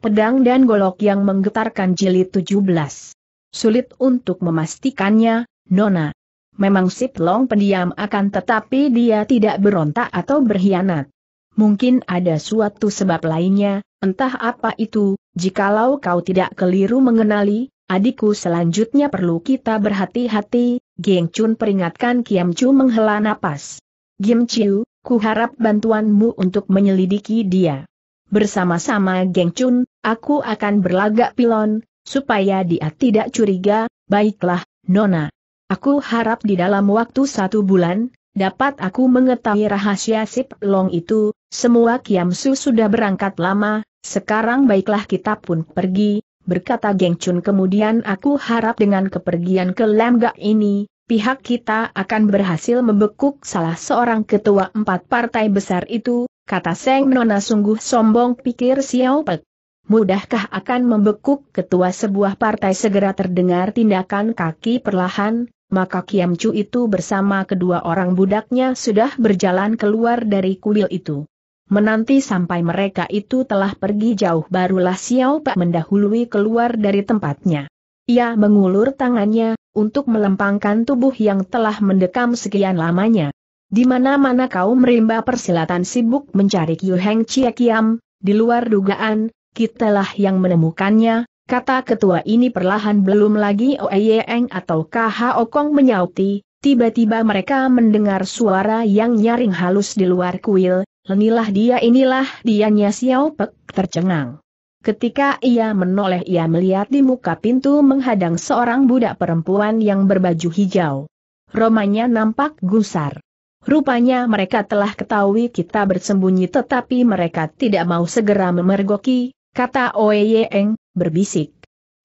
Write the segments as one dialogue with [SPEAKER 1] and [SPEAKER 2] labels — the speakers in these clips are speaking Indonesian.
[SPEAKER 1] pedang dan golok yang menggetarkan jilid 17. Sulit untuk memastikannya, Nona. Memang Sip Long pendiam akan tetapi dia tidak berontak atau berkhianat. Mungkin ada suatu sebab lainnya, entah apa itu, jikalau kau tidak keliru mengenali, adikku selanjutnya perlu kita berhati-hati, Geng Chun peringatkan Kiam Chu menghela napas. Gim Chiu, ku harap bantuanmu untuk menyelidiki dia bersama-sama Geng Chun, aku akan berlagak pilon, supaya dia tidak curiga, baiklah, Nona. Aku harap di dalam waktu satu bulan, dapat aku mengetahui rahasia Sip Long itu, semua Kiamsu sudah berangkat lama, sekarang baiklah kita pun pergi, berkata Geng Chun kemudian aku harap dengan kepergian ke Lemga ini, pihak kita akan berhasil membekuk salah seorang ketua empat partai besar itu, kata Seng Nona sungguh sombong pikir Xiao Pek. Mudahkah akan membekuk ketua sebuah partai segera terdengar tindakan kaki perlahan, maka Kiam Chu itu bersama kedua orang budaknya sudah berjalan keluar dari kuil itu. Menanti sampai mereka itu telah pergi jauh barulah Xiao Pak mendahului keluar dari tempatnya. Ia mengulur tangannya, untuk melempangkan tubuh yang telah mendekam sekian lamanya. Di mana-mana kaum rimba persilatan sibuk mencari Kyu Heng Chia Kiam, di luar dugaan, kitalah yang menemukannya, kata ketua ini perlahan belum lagi Eng atau KH Okong menyauti, tiba-tiba mereka mendengar suara yang nyaring halus di luar kuil, lenilah dia inilah dia dianya Xiao Pek tercengang. Ketika ia menoleh ia melihat di muka pintu menghadang seorang budak perempuan yang berbaju hijau. Romanya nampak gusar. Rupanya mereka telah ketahui kita bersembunyi tetapi mereka tidak mau segera memergoki, kata Oe berbisik.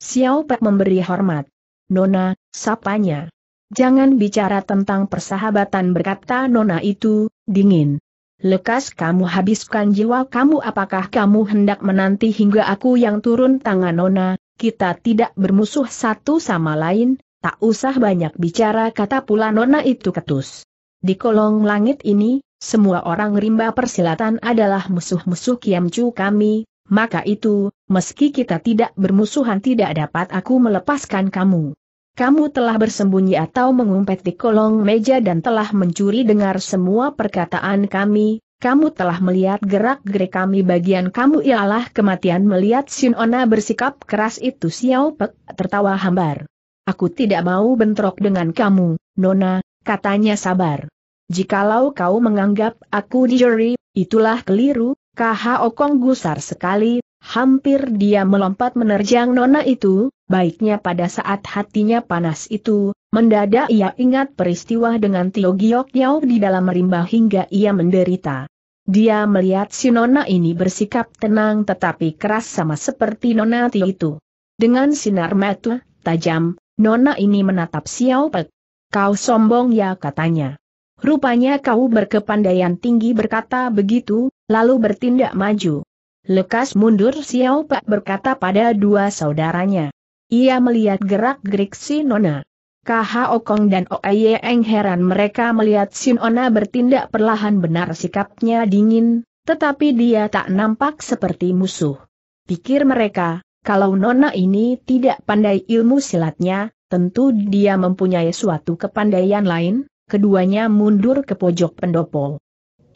[SPEAKER 1] Xiao Pek memberi hormat. Nona, sapanya. Jangan bicara tentang persahabatan berkata Nona itu, dingin. Lekas kamu habiskan jiwa kamu apakah kamu hendak menanti hingga aku yang turun tangan Nona, kita tidak bermusuh satu sama lain, tak usah banyak bicara kata pula Nona itu ketus. Di kolong langit ini, semua orang rimba persilatan adalah musuh-musuh Kiamcu kami, maka itu, meski kita tidak bermusuhan tidak dapat aku melepaskan kamu. Kamu telah bersembunyi atau mengumpet di kolong meja dan telah mencuri dengar semua perkataan kami, kamu telah melihat gerak-gerik kami bagian kamu ialah kematian melihat Sinona bersikap keras itu Xiao Pek tertawa hambar. Aku tidak mau bentrok dengan kamu, Nona, katanya sabar. Jikalau kau menganggap aku dijeri, itulah keliru, KH Okong gusar sekali, hampir dia melompat menerjang nona itu, baiknya pada saat hatinya panas itu, mendadak ia ingat peristiwa dengan Tio Giok di dalam rimba hingga ia menderita. Dia melihat si Nona ini bersikap tenang tetapi keras sama seperti Nona Ti itu. Dengan sinar mata, tajam, Nona ini menatap Xiao Pek. Kau sombong ya katanya. Rupanya kau berkepandaian tinggi berkata begitu, lalu bertindak maju. Lekas mundur Xiao Pak berkata pada dua saudaranya. Ia melihat gerak-gerik si Nona. KH Okong dan Oe Eng heran mereka melihat si Nona bertindak perlahan benar sikapnya dingin, tetapi dia tak nampak seperti musuh. Pikir mereka, kalau Nona ini tidak pandai ilmu silatnya, tentu dia mempunyai suatu kepandaian lain, keduanya mundur ke pojok pendopo.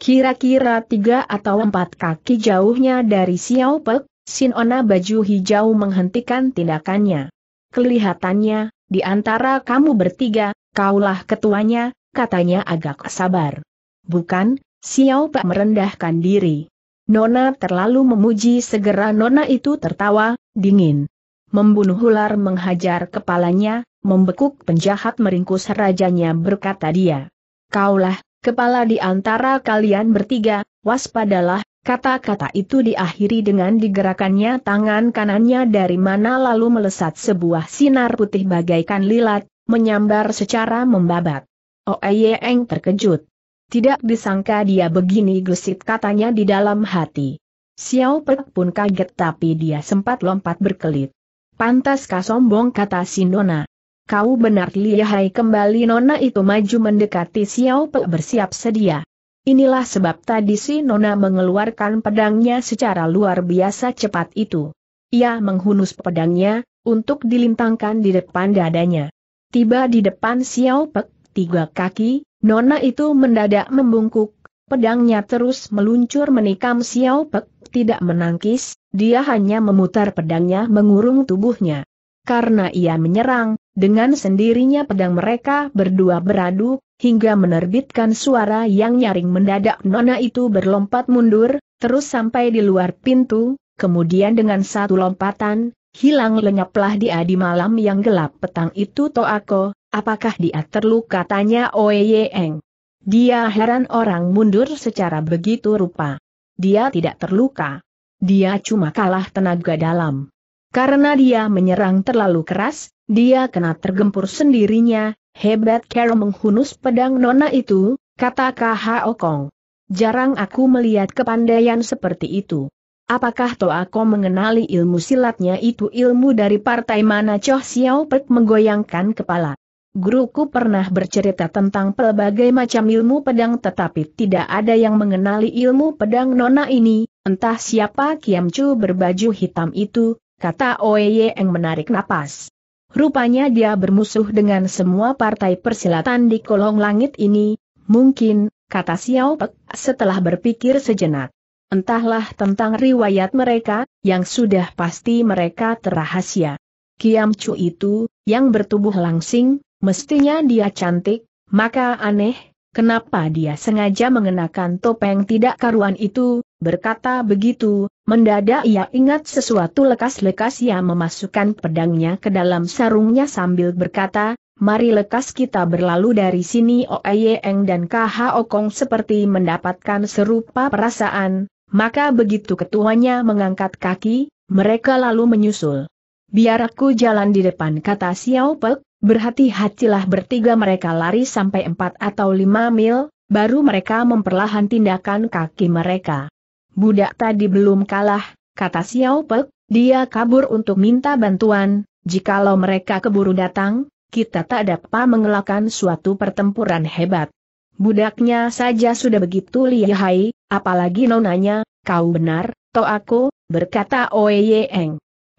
[SPEAKER 1] Kira-kira tiga atau empat kaki jauhnya dari Xiao Pek, Sinona baju hijau menghentikan tindakannya. Kelihatannya, di antara kamu bertiga, kaulah ketuanya, katanya agak sabar. Bukan, Xiao Pek merendahkan diri. Nona terlalu memuji segera Nona itu tertawa, dingin membunuh ular menghajar kepalanya, membekuk penjahat meringkus rajanya berkata dia. Kaulah, kepala di antara kalian bertiga, waspadalah, kata-kata itu diakhiri dengan digerakannya tangan kanannya dari mana lalu melesat sebuah sinar putih bagaikan lilat, menyambar secara membabat. Eng terkejut. Tidak disangka dia begini gesit katanya di dalam hati. Xiao Pek pun kaget tapi dia sempat lompat berkelit. Pantas Pantaskah sombong kata si Nona. Kau benar lihai kembali Nona itu maju mendekati Xiao Pe bersiap sedia. Inilah sebab tadi si Nona mengeluarkan pedangnya secara luar biasa cepat itu. Ia menghunus pedangnya, untuk dilintangkan di depan dadanya. Tiba di depan Xiao Pek, tiga kaki, Nona itu mendadak membungkuk, pedangnya terus meluncur menikam Xiao Pek, tidak menangkis, dia hanya memutar pedangnya mengurung tubuhnya. Karena ia menyerang, dengan sendirinya pedang mereka berdua beradu, hingga menerbitkan suara yang nyaring mendadak Nona itu berlompat mundur, terus sampai di luar pintu, kemudian dengan satu lompatan, hilang lenyaplah dia di malam yang gelap petang itu Toako, apakah dia terluka tanya Oeyeng. Dia heran orang mundur secara begitu rupa dia tidak terluka. Dia cuma kalah tenaga dalam. Karena dia menyerang terlalu keras, dia kena tergempur sendirinya, hebat Carol menghunus pedang nona itu, kata K.H.O. Okong. Jarang aku melihat kepandaian seperti itu. Apakah Toa aku mengenali ilmu silatnya itu ilmu dari partai mana Choh Xiao Pek menggoyangkan kepala. Guruku pernah bercerita tentang pelbagai macam ilmu pedang tetapi tidak ada yang mengenali ilmu pedang nona ini, entah siapa Kiam Chu berbaju hitam itu, kata Oeye yang menarik napas. Rupanya dia bermusuh dengan semua partai persilatan di kolong langit ini, mungkin, kata Xiao Pek setelah berpikir sejenak. Entahlah tentang riwayat mereka, yang sudah pasti mereka terahasia. Kiam Chu itu, yang bertubuh langsing, Mestinya dia cantik, maka aneh, kenapa dia sengaja mengenakan topeng tidak karuan itu, berkata begitu, mendadak ia ingat sesuatu lekas-lekas ia memasukkan pedangnya ke dalam sarungnya sambil berkata, Mari lekas kita berlalu dari sini Oeyeng dan KH Okong seperti mendapatkan serupa perasaan, maka begitu ketuanya mengangkat kaki, mereka lalu menyusul. Biar aku jalan di depan kata Xiao Pek, Berhati-hatilah bertiga mereka lari sampai empat atau lima mil, baru mereka memperlahan tindakan kaki mereka. Budak tadi belum kalah, kata Xiao Pek, dia kabur untuk minta bantuan, jikalau mereka keburu datang, kita tak dapat mengelakkan suatu pertempuran hebat. Budaknya saja sudah begitu lihai, apalagi nonanya, kau benar, to aku, berkata Oe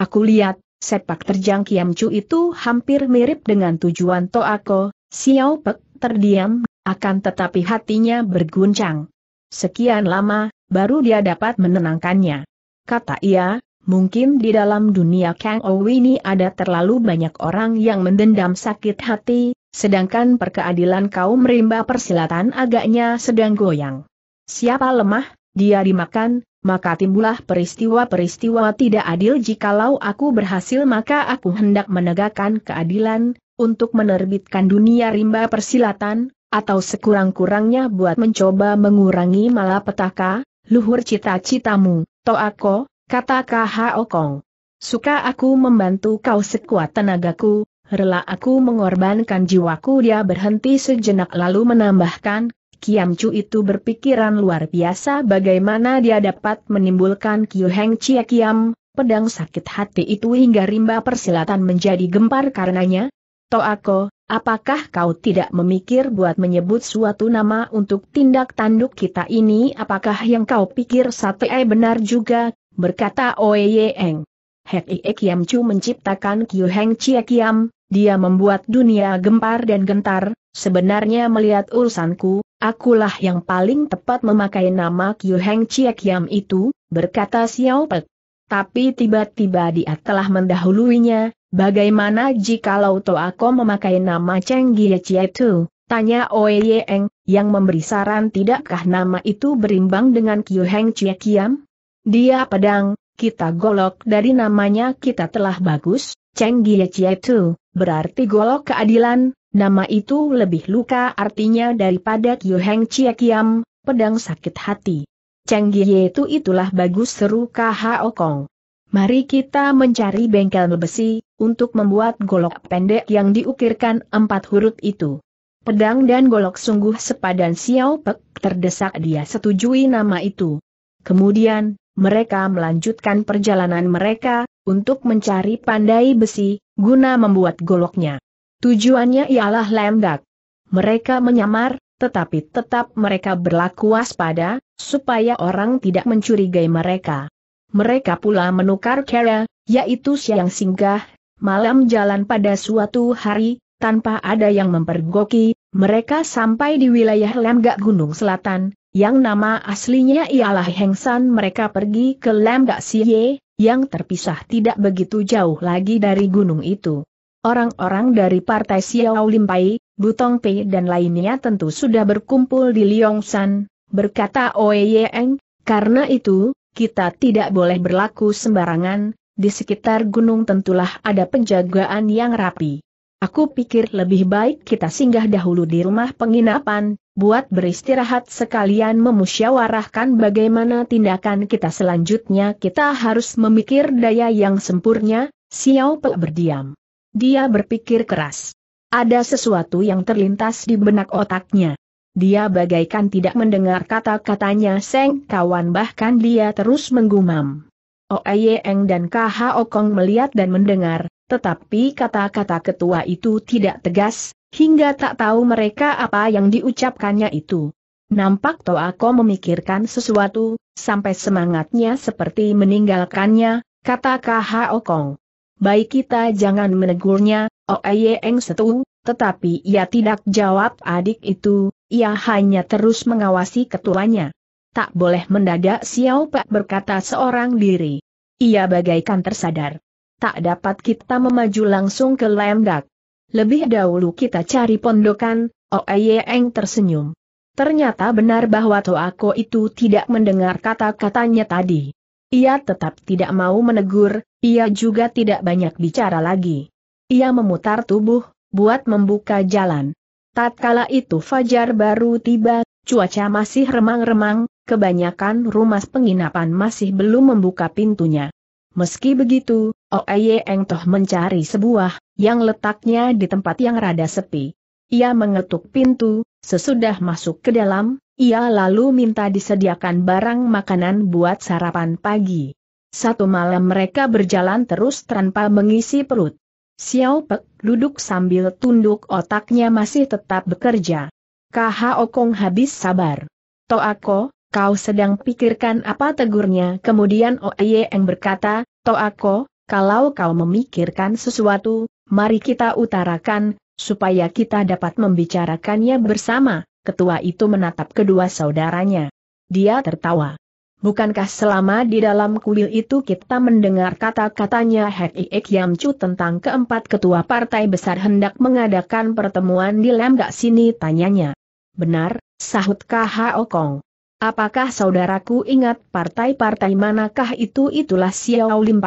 [SPEAKER 1] Aku lihat, Sepak terjang Kiam Chu itu hampir mirip dengan tujuan Toako, Xiao Pek terdiam, akan tetapi hatinya berguncang. Sekian lama, baru dia dapat menenangkannya. Kata ia, Mungkin di dalam dunia Kang Ou ini ada terlalu banyak orang yang mendendam sakit hati, sedangkan perkeadilan kaum rimba persilatan agaknya sedang goyang. Siapa lemah, dia dimakan, maka timbullah peristiwa-peristiwa tidak adil jikalau aku berhasil maka aku hendak menegakkan keadilan, untuk menerbitkan dunia rimba persilatan, atau sekurang-kurangnya buat mencoba mengurangi malapetaka, luhur cita-citamu, aku, kata K.H. Okong. Suka aku membantu kau sekuat tenagaku, rela aku mengorbankan jiwaku dia berhenti sejenak lalu menambahkan, Kiam Chu itu berpikiran luar biasa bagaimana dia dapat menimbulkan Kiu Heng Chia Kiam, pedang sakit hati itu hingga rimba persilatan menjadi gempar karenanya? Toako, apakah kau tidak memikir buat menyebut suatu nama untuk tindak tanduk kita ini apakah yang kau pikir sate benar juga, berkata Oye Eng. Hek Ie Kiam Chu menciptakan Kiu Heng Chia Kiam, dia membuat dunia gempar dan gentar, sebenarnya melihat urusanku, Akulah yang paling tepat memakai nama Qiu Heng Chiek Yam itu, berkata Xiao Peck. Tapi tiba-tiba dia telah mendahuluinya, bagaimana jika jikalau aku memakai nama Cheng Gie Chie Tu, Tanya Oe Ye Eng, yang memberi saran tidakkah nama itu berimbang dengan Qiu Heng Chiek Yam? Dia pedang, kita golok dari namanya kita telah bagus, Cheng Gie Chie Tu, berarti golok keadilan, Nama itu lebih luka artinya daripada Kyu Heng Chie Kiam, pedang sakit hati. Cheng Gie itu itulah bagus seru KH Kong. Mari kita mencari bengkel besi, untuk membuat golok pendek yang diukirkan empat huruf itu. Pedang dan golok sungguh sepadan Xiao Pek terdesak dia setujui nama itu. Kemudian, mereka melanjutkan perjalanan mereka, untuk mencari pandai besi, guna membuat goloknya. Tujuannya ialah lembak. Mereka menyamar, tetapi tetap mereka berlaku waspada, supaya orang tidak mencurigai mereka. Mereka pula menukar kera, yaitu siang singgah, malam jalan pada suatu hari, tanpa ada yang mempergoki, mereka sampai di wilayah Lemgak Gunung Selatan, yang nama aslinya ialah Hengsan mereka pergi ke Lemgak Siye, yang terpisah tidak begitu jauh lagi dari gunung itu. Orang-orang dari partai Xiao Limpai, Butong Pei dan lainnya tentu sudah berkumpul di San, berkata Oe Yeng, karena itu, kita tidak boleh berlaku sembarangan, di sekitar gunung tentulah ada penjagaan yang rapi. Aku pikir lebih baik kita singgah dahulu di rumah penginapan, buat beristirahat sekalian memusyawarahkan bagaimana tindakan kita selanjutnya kita harus memikir daya yang sempurna, Xiao Pe berdiam. Dia berpikir keras. Ada sesuatu yang terlintas di benak otaknya. Dia bagaikan tidak mendengar kata-katanya Seng kawan bahkan dia terus menggumam. Oeyeng oh, dan KH Okong melihat dan mendengar, tetapi kata-kata ketua itu tidak tegas, hingga tak tahu mereka apa yang diucapkannya itu. Nampak Toako memikirkan sesuatu, sampai semangatnya seperti meninggalkannya, kata KH Okong baik kita jangan menegurnya, Oh eng setu, tetapi ia tidak jawab adik itu, ia hanya terus mengawasi ketuanya. Tak boleh mendadak Xiao Pak berkata seorang diri. Ia bagaikan tersadar. Tak dapat kita memaju langsung ke Lemdak. Lebih dahulu kita cari pondokan, Oh Eng tersenyum. Ternyata benar bahwa Toako itu tidak mendengar kata-katanya tadi. Ia tetap tidak mau menegur, ia juga tidak banyak bicara lagi. Ia memutar tubuh, buat membuka jalan. Tatkala itu Fajar baru tiba, cuaca masih remang-remang, kebanyakan rumah penginapan masih belum membuka pintunya. Meski begitu, Oeye Eng Toh mencari sebuah, yang letaknya di tempat yang rada sepi. Ia mengetuk pintu, Sesudah masuk ke dalam, ia lalu minta disediakan barang makanan buat sarapan pagi. Satu malam mereka berjalan terus tanpa mengisi perut. Xiao Pe, duduk sambil tunduk otaknya masih tetap bekerja. KH Okong habis sabar. Toako, kau sedang pikirkan apa tegurnya? Kemudian yang berkata, Toako, kalau kau memikirkan sesuatu, mari kita utarakan, supaya kita dapat membicarakannya bersama, ketua itu menatap kedua saudaranya. Dia tertawa. Bukankah selama di dalam kuil itu kita mendengar kata-katanya Hek Iek Yam tentang keempat ketua partai besar hendak mengadakan pertemuan di lembak sini tanyanya. Benar, sahut KH Kong. Apakah saudaraku ingat partai-partai manakah itu itulah Xiao Lim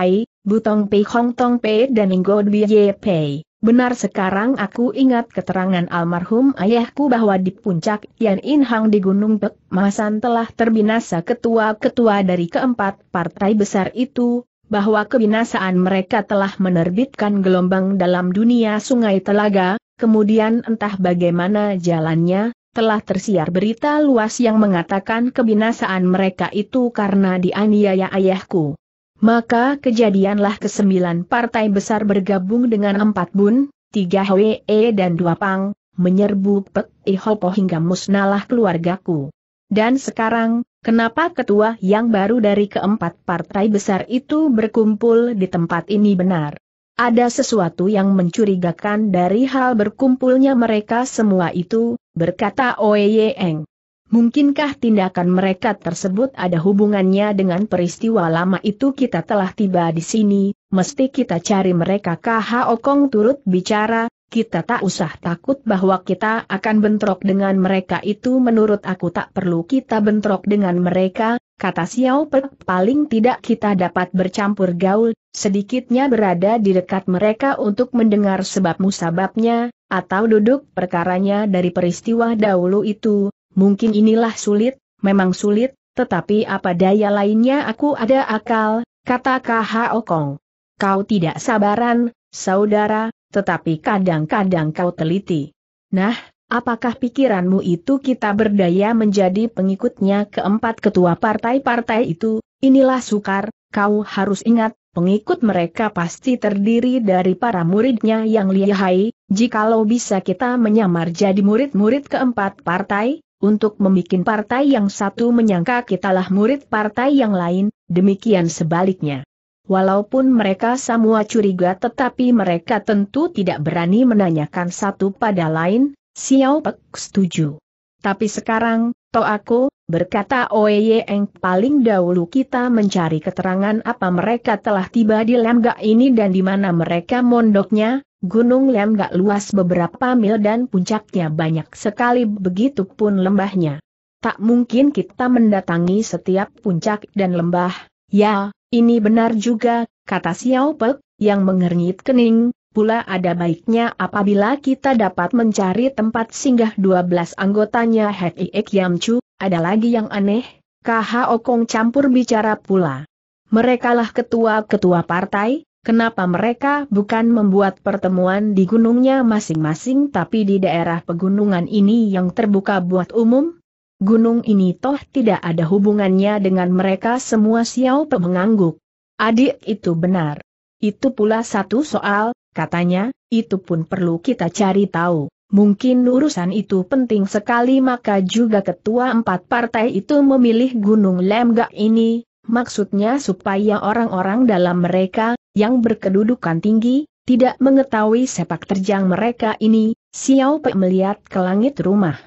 [SPEAKER 1] Butong Pei Hong Tong Pei dan Ngo Ye Pei. Benar sekarang aku ingat keterangan almarhum ayahku bahwa di puncak Yan Inhang di Gunung Pek, Masan telah terbinasa ketua-ketua dari keempat partai besar itu, bahwa kebinasaan mereka telah menerbitkan gelombang dalam dunia sungai telaga, kemudian entah bagaimana jalannya, telah tersiar berita luas yang mengatakan kebinasaan mereka itu karena dianiaya ayahku. Maka kejadianlah kesembilan partai besar bergabung dengan empat bun, tiga Hwe e, dan dua Pang, menyerbu Pek Ihopo hingga musnahlah keluargaku. Dan sekarang, kenapa ketua yang baru dari keempat partai besar itu berkumpul di tempat ini benar? Ada sesuatu yang mencurigakan dari hal berkumpulnya mereka semua itu, berkata Eng. Mungkinkah tindakan mereka tersebut ada hubungannya dengan peristiwa lama itu kita telah tiba di sini, mesti kita cari mereka KH Okong turut bicara, kita tak usah takut bahwa kita akan bentrok dengan mereka itu menurut aku tak perlu kita bentrok dengan mereka, kata Xiao Pe. paling tidak kita dapat bercampur gaul, sedikitnya berada di dekat mereka untuk mendengar sebab musababnya, atau duduk perkaranya dari peristiwa dahulu itu, Mungkin inilah sulit, memang sulit, tetapi apa daya lainnya aku ada akal, kata KHO Kong. Kau tidak sabaran, saudara, tetapi kadang-kadang kau teliti. Nah, apakah pikiranmu itu kita berdaya menjadi pengikutnya keempat ketua partai-partai itu? Inilah sukar, kau harus ingat, pengikut mereka pasti terdiri dari para muridnya yang lihai, jikalau bisa kita menyamar jadi murid-murid keempat partai, untuk membuat partai yang satu menyangka kitalah murid partai yang lain, demikian sebaliknya. Walaupun mereka semua curiga tetapi mereka tentu tidak berani menanyakan satu pada lain, Xiao Pek setuju. Tapi sekarang, aku berkata Oye Eng paling dahulu kita mencari keterangan apa mereka telah tiba di Lemga ini dan di mana mereka mondoknya, Gunung Lem gak luas beberapa mil dan puncaknya banyak sekali begitu pun lembahnya. Tak mungkin kita mendatangi setiap puncak dan lembah, ya, ini benar juga, kata Xiao Pek, yang mengernyit kening, pula ada baiknya apabila kita dapat mencari tempat singgah 12 anggotanya Hei Ek Yam Chu, ada lagi yang aneh, KH Okong campur bicara pula. Merekalah ketua-ketua partai, Kenapa mereka bukan membuat pertemuan di gunungnya masing-masing tapi di daerah pegunungan ini yang terbuka buat umum? Gunung ini toh tidak ada hubungannya dengan mereka semua siau pemengangguk. Adik itu benar. Itu pula satu soal, katanya, itu pun perlu kita cari tahu. Mungkin urusan itu penting sekali maka juga ketua empat partai itu memilih Gunung Lemgak ini, maksudnya supaya orang-orang dalam mereka, yang berkedudukan tinggi, tidak mengetahui sepak terjang mereka ini, Xiao Pe melihat ke langit rumah.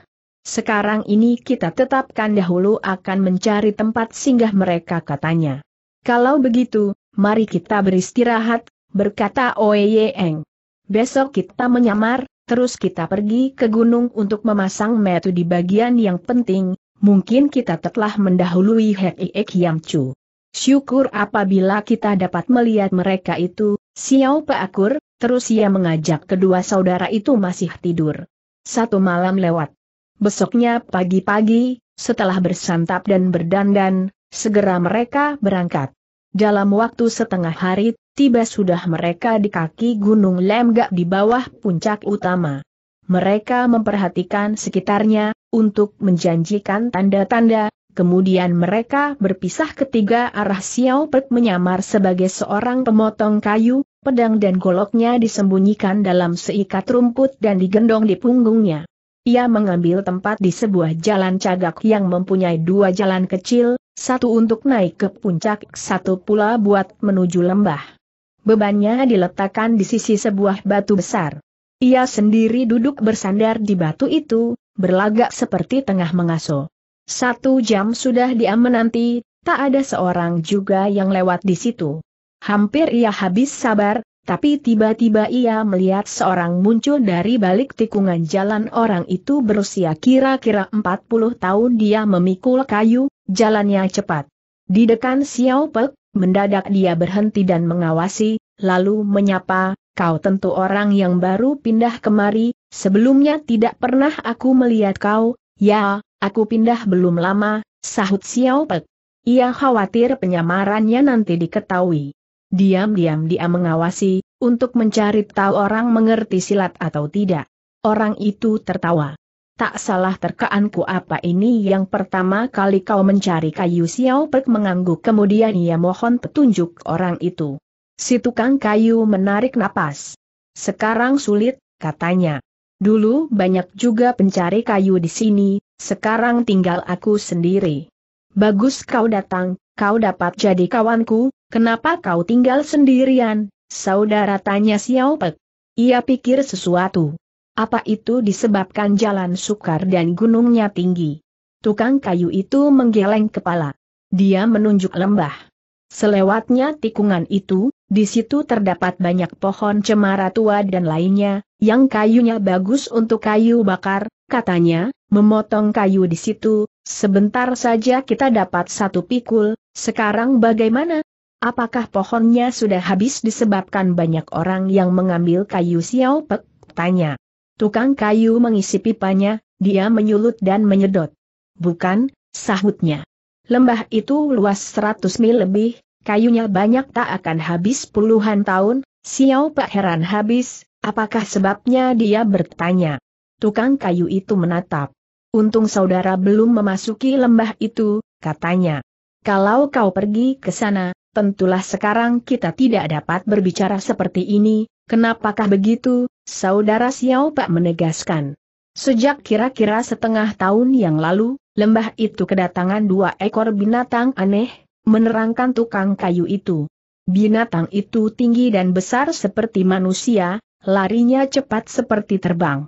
[SPEAKER 1] Sekarang ini kita tetapkan dahulu akan mencari tempat singgah mereka katanya. Kalau begitu, mari kita beristirahat, berkata Oe Eng. Besok kita menyamar, terus kita pergi ke gunung untuk memasang metu di bagian yang penting, mungkin kita telah mendahului Hek Iek Yam Chu. Syukur apabila kita dapat melihat mereka itu, Xiao akur, terus ia mengajak kedua saudara itu masih tidur. Satu malam lewat. Besoknya pagi-pagi, setelah bersantap dan berdandan, segera mereka berangkat. Dalam waktu setengah hari, tiba sudah mereka di kaki Gunung Lemgak di bawah puncak utama. Mereka memperhatikan sekitarnya, untuk menjanjikan tanda-tanda, Kemudian mereka berpisah ketiga arah Xiao Pek menyamar sebagai seorang pemotong kayu, pedang dan goloknya disembunyikan dalam seikat rumput dan digendong di punggungnya. Ia mengambil tempat di sebuah jalan cagak yang mempunyai dua jalan kecil, satu untuk naik ke puncak, satu pula buat menuju lembah. Bebannya diletakkan di sisi sebuah batu besar. Ia sendiri duduk bersandar di batu itu, berlagak seperti tengah mengasuh. Satu jam sudah dia menanti, tak ada seorang juga yang lewat di situ. Hampir ia habis sabar, tapi tiba-tiba ia melihat seorang muncul dari balik tikungan jalan orang itu berusia kira-kira 40 tahun dia memikul kayu, jalannya cepat. Di dekan Xiao Pe, mendadak dia berhenti dan mengawasi, lalu menyapa, kau tentu orang yang baru pindah kemari, sebelumnya tidak pernah aku melihat kau, ya, Aku pindah belum lama, sahut Xiao Pek. Ia khawatir penyamarannya nanti diketahui. Diam-diam dia mengawasi, untuk mencari tahu orang mengerti silat atau tidak. Orang itu tertawa. Tak salah terkaanku apa ini yang pertama kali kau mencari kayu Xiao Pek mengangguk kemudian ia mohon petunjuk orang itu. Si tukang kayu menarik napas. Sekarang sulit, katanya. Dulu banyak juga pencari kayu di sini, sekarang tinggal aku sendiri. Bagus kau datang, kau dapat jadi kawanku, kenapa kau tinggal sendirian, saudara tanya Xiao Pek. Ia pikir sesuatu. Apa itu disebabkan jalan sukar dan gunungnya tinggi. Tukang kayu itu menggeleng kepala. Dia menunjuk lembah. Selewatnya tikungan itu, di situ terdapat banyak pohon cemara tua dan lainnya, yang kayunya bagus untuk kayu bakar, katanya, memotong kayu di situ, sebentar saja kita dapat satu pikul, sekarang bagaimana? Apakah pohonnya sudah habis disebabkan banyak orang yang mengambil kayu Xiao Pek? Tanya. Tukang kayu mengisi pipanya, dia menyulut dan menyedot. Bukan, sahutnya. Lembah itu luas 100 mil lebih, kayunya banyak tak akan habis puluhan tahun, Xiao Pek heran habis, apakah sebabnya dia bertanya. Tukang kayu itu menatap. Untung saudara belum memasuki lembah itu, katanya. Kalau kau pergi ke sana, tentulah sekarang kita tidak dapat berbicara seperti ini, kenapakah begitu, saudara Xiao Pak menegaskan. Sejak kira-kira setengah tahun yang lalu, lembah itu kedatangan dua ekor binatang aneh, menerangkan tukang kayu itu. Binatang itu tinggi dan besar seperti manusia, larinya cepat seperti terbang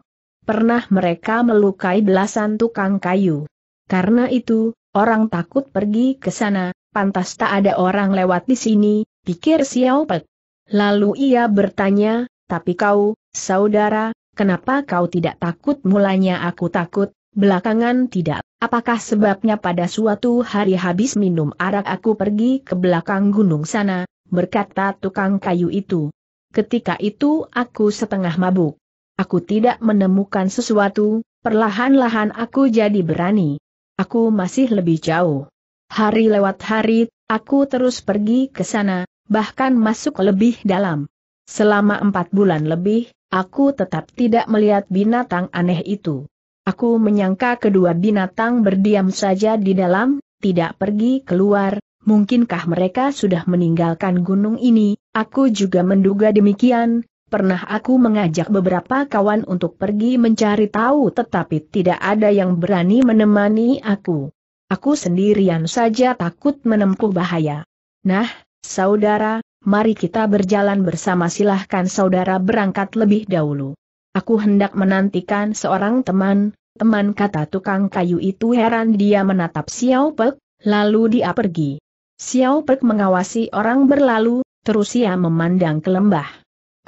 [SPEAKER 1] pernah mereka melukai belasan tukang kayu. Karena itu, orang takut pergi ke sana, pantas tak ada orang lewat di sini, pikir Xiao Pek. Lalu ia bertanya, tapi kau, saudara, kenapa kau tidak takut mulanya aku takut, belakangan tidak. Apakah sebabnya pada suatu hari habis minum arak aku pergi ke belakang gunung sana, berkata tukang kayu itu. Ketika itu aku setengah mabuk. Aku tidak menemukan sesuatu, perlahan-lahan aku jadi berani. Aku masih lebih jauh. Hari lewat hari, aku terus pergi ke sana, bahkan masuk lebih dalam. Selama empat bulan lebih, aku tetap tidak melihat binatang aneh itu. Aku menyangka kedua binatang berdiam saja di dalam, tidak pergi keluar, mungkinkah mereka sudah meninggalkan gunung ini, aku juga menduga demikian, Pernah aku mengajak beberapa kawan untuk pergi mencari tahu tetapi tidak ada yang berani menemani aku. Aku sendirian saja takut menempuh bahaya. Nah, saudara, mari kita berjalan bersama silahkan saudara berangkat lebih dahulu. Aku hendak menantikan seorang teman, teman kata tukang kayu itu heran dia menatap Xiao Pek, lalu dia pergi. Xiao Pek mengawasi orang berlalu, terus ia memandang ke lembah.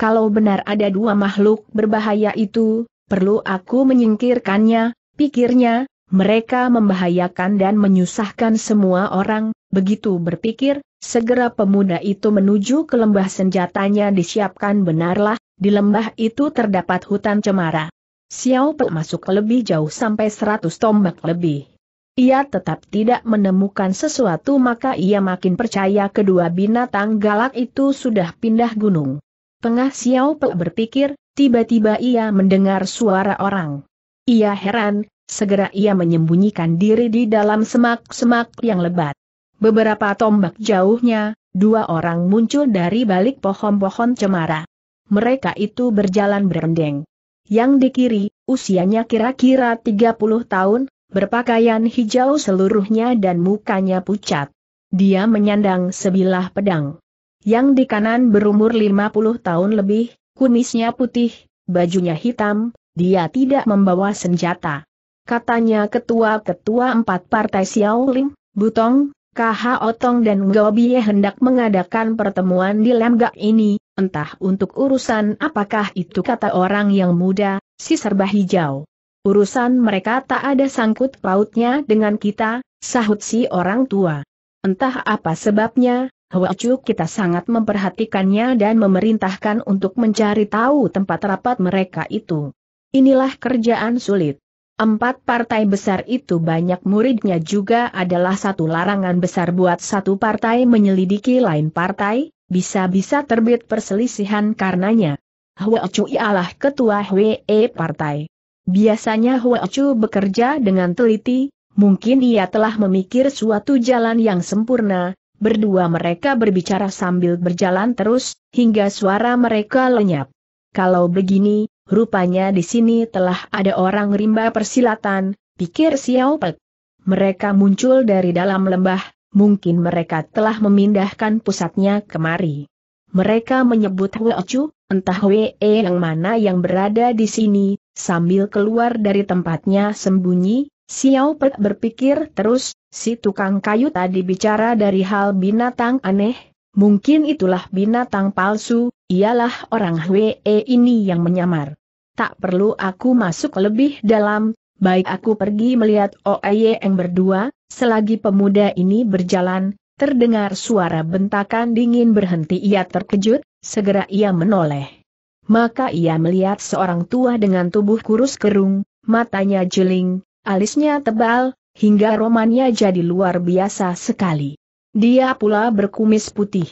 [SPEAKER 1] Kalau benar ada dua makhluk berbahaya itu, perlu aku menyingkirkannya, pikirnya, mereka membahayakan dan menyusahkan semua orang, begitu berpikir, segera pemuda itu menuju ke lembah senjatanya disiapkan benarlah, di lembah itu terdapat hutan cemara. Xiao Pe masuk lebih jauh sampai seratus tombak lebih. Ia tetap tidak menemukan sesuatu maka ia makin percaya kedua binatang galak itu sudah pindah gunung. Pengah Xiao Pe berpikir, tiba-tiba ia mendengar suara orang. Ia heran, segera ia menyembunyikan diri di dalam semak-semak yang lebat. Beberapa tombak jauhnya, dua orang muncul dari balik pohon-pohon cemara. Mereka itu berjalan berendeng. Yang di kiri, usianya kira-kira 30 tahun, berpakaian hijau seluruhnya dan mukanya pucat. Dia menyandang sebilah pedang. Yang di kanan berumur 50 tahun lebih, kumisnya putih, bajunya hitam, dia tidak membawa senjata. Katanya ketua-ketua empat partai Xiaoling, Butong, KH Otong dan Gobiye hendak mengadakan pertemuan di Lemga ini, entah untuk urusan apakah itu kata orang yang muda, si serba hijau. Urusan mereka tak ada sangkut pautnya dengan kita, sahut si orang tua. Entah apa sebabnya, Hwa Chu kita sangat memperhatikannya dan memerintahkan untuk mencari tahu tempat rapat mereka itu. Inilah kerjaan sulit. Empat partai besar itu banyak muridnya juga adalah satu larangan besar buat satu partai menyelidiki lain partai, bisa-bisa terbit perselisihan karenanya. Hwa Chu ialah ketua HWE partai. Biasanya Hwa Chu bekerja dengan teliti, mungkin ia telah memikir suatu jalan yang sempurna, Berdua mereka berbicara sambil berjalan terus, hingga suara mereka lenyap. Kalau begini, rupanya di sini telah ada orang rimba persilatan, pikir Xiao Pek. Mereka muncul dari dalam lembah, mungkin mereka telah memindahkan pusatnya kemari. Mereka menyebut Chu, entah Wee yang mana yang berada di sini, sambil keluar dari tempatnya sembunyi, Xiao Pek berpikir terus, Si tukang kayu tadi bicara dari hal binatang aneh, mungkin itulah binatang palsu, ialah orang Hwee ini yang menyamar. Tak perlu aku masuk lebih dalam, baik aku pergi melihat Oeye yang berdua, selagi pemuda ini berjalan, terdengar suara bentakan dingin berhenti ia terkejut, segera ia menoleh. Maka ia melihat seorang tua dengan tubuh kurus kerung, matanya jeling, alisnya tebal, hingga romannya jadi luar biasa sekali. Dia pula berkumis putih.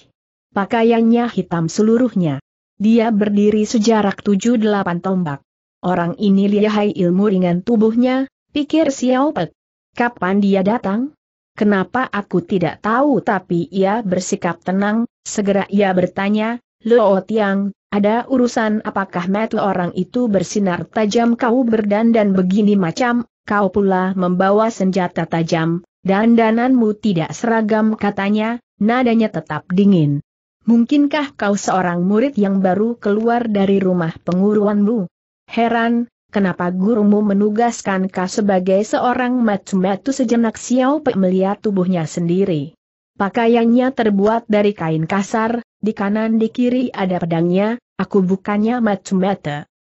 [SPEAKER 1] Pakaiannya hitam seluruhnya. Dia berdiri sejarak tujuh delapan tombak. Orang ini lihai ilmu ringan tubuhnya, pikir Xiao Pei. Kapan dia datang? Kenapa aku tidak tahu tapi ia bersikap tenang, segera ia bertanya, Lo Tiang, ada urusan apakah mata orang itu bersinar tajam kau berdandan begini macam kau pula membawa senjata tajam, dan dananmu tidak seragam katanya, nadanya tetap dingin. Mungkinkah kau seorang murid yang baru keluar dari rumah penguruanmu? Heran, kenapa gurumu menugaskan kau sebagai seorang matu-matu sejenak Xiao Pe melihat tubuhnya sendiri. Pakaiannya terbuat dari kain kasar, di kanan di kiri ada pedangnya, aku bukannya matu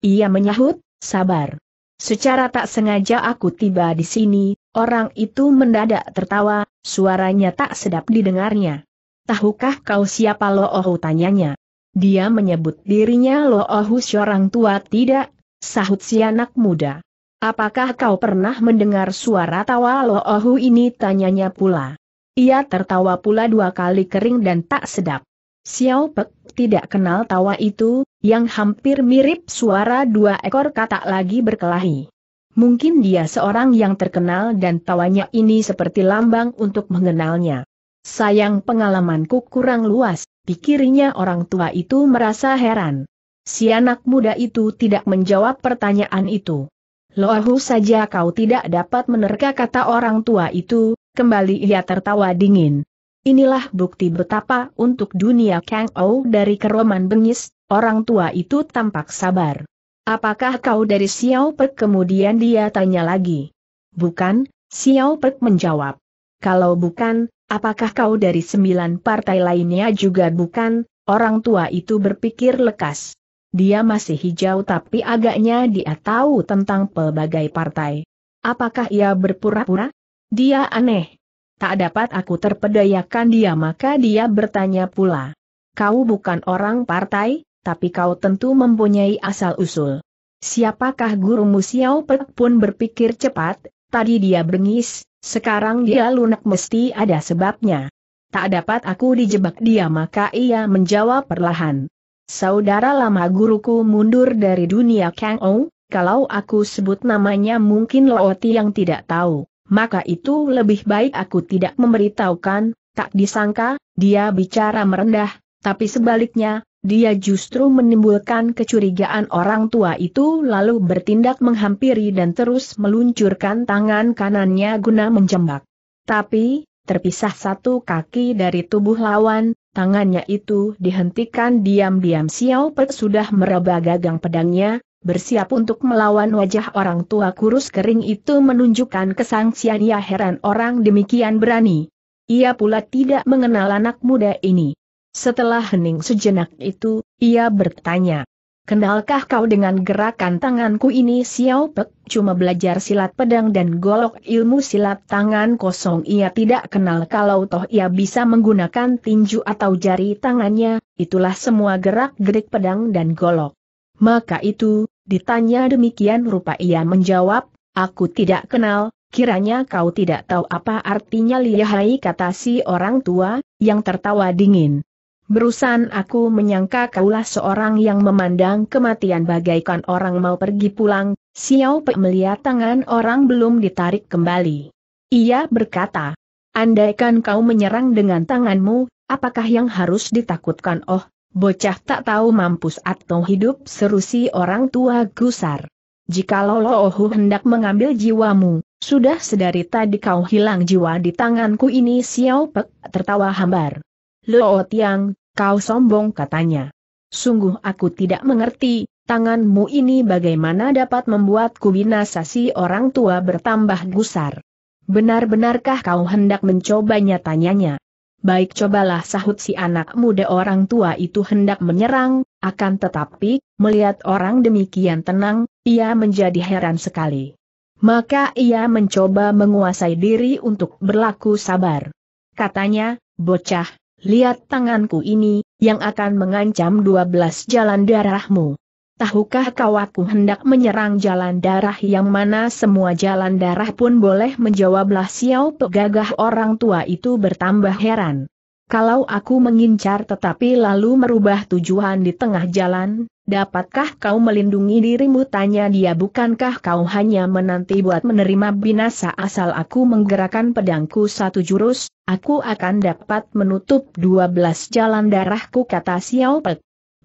[SPEAKER 1] ia menyahut, sabar. Secara tak sengaja aku tiba di sini, orang itu mendadak tertawa, suaranya tak sedap didengarnya. Tahukah kau siapa Lo Ohu tanyanya? Dia menyebut dirinya Lo Ohu seorang tua tidak, sahut si anak muda. Apakah kau pernah mendengar suara tawa Lo Ohu ini tanyanya pula. Ia tertawa pula dua kali kering dan tak sedap. Xiao Pek, tidak kenal tawa itu, yang hampir mirip suara dua ekor katak lagi berkelahi. Mungkin dia seorang yang terkenal dan tawanya ini seperti lambang untuk mengenalnya. Sayang pengalamanku kurang luas, pikirnya orang tua itu merasa heran. Si anak muda itu tidak menjawab pertanyaan itu. Loahu saja kau tidak dapat menerka kata orang tua itu, kembali ia tertawa dingin. Inilah bukti betapa untuk dunia Kang Ou dari keroman bengis, orang tua itu tampak sabar. Apakah kau dari Xiao Pek? Kemudian dia tanya lagi. Bukan, Xiao Pek menjawab. Kalau bukan, apakah kau dari sembilan partai lainnya juga bukan? Orang tua itu berpikir lekas. Dia masih hijau tapi agaknya dia tahu tentang pelbagai partai. Apakah ia berpura-pura? Dia aneh tak dapat aku terpedayakan dia maka dia bertanya pula. Kau bukan orang partai, tapi kau tentu mempunyai asal-usul. Siapakah gurumu Xiao Pek pun berpikir cepat, tadi dia bengis, sekarang dia lunak mesti ada sebabnya. Tak dapat aku dijebak dia maka ia menjawab perlahan. Saudara lama guruku mundur dari dunia Kang Ou, kalau aku sebut namanya mungkin Looti yang tidak tahu maka itu lebih baik aku tidak memberitahukan, tak disangka, dia bicara merendah, tapi sebaliknya, dia justru menimbulkan kecurigaan orang tua itu lalu bertindak menghampiri dan terus meluncurkan tangan kanannya guna menjembak. Tapi, terpisah satu kaki dari tubuh lawan, tangannya itu dihentikan diam-diam Xiao Pei sudah meraba gagang pedangnya, bersiap untuk melawan wajah orang tua kurus kering itu menunjukkan kesangsian ya heran orang demikian berani. Ia pula tidak mengenal anak muda ini. Setelah hening sejenak itu, ia bertanya. Kenalkah kau dengan gerakan tanganku ini Xiao Pek cuma belajar silat pedang dan golok ilmu silat tangan kosong ia tidak kenal kalau toh ia bisa menggunakan tinju atau jari tangannya, itulah semua gerak-gerik pedang dan golok. Maka itu, ditanya demikian rupa ia menjawab, aku tidak kenal, kiranya kau tidak tahu apa artinya lihai kata si orang tua, yang tertawa dingin. Berusan aku menyangka kaulah seorang yang memandang kematian bagaikan orang mau pergi pulang, Xiao Pe melihat tangan orang belum ditarik kembali. Ia berkata, andaikan kau menyerang dengan tanganmu, apakah yang harus ditakutkan oh, Bocah tak tahu mampus atau hidup seru si orang tua gusar. Jika Loloohu hendak mengambil jiwamu, sudah sedari tadi kau hilang jiwa di tanganku ini Xiao Pek tertawa hambar. Loo Tiang, kau sombong katanya. Sungguh aku tidak mengerti, tanganmu ini bagaimana dapat membuatku binasa si orang tua bertambah gusar. Benar-benarkah kau hendak mencobanya tanyanya? Baik cobalah sahut si anak muda orang tua itu hendak menyerang, akan tetapi, melihat orang demikian tenang, ia menjadi heran sekali. Maka ia mencoba menguasai diri untuk berlaku sabar. Katanya, bocah, lihat tanganku ini, yang akan mengancam 12 jalan darahmu. Tahukah kau aku hendak menyerang jalan darah yang mana semua jalan darah pun boleh menjawablah Xiao Pegagah orang tua itu bertambah heran. Kalau aku mengincar tetapi lalu merubah tujuan di tengah jalan, dapatkah kau melindungi dirimu tanya dia bukankah kau hanya menanti buat menerima binasa asal aku menggerakkan pedangku satu jurus, aku akan dapat menutup 12 jalan darahku kata Xiao Pek.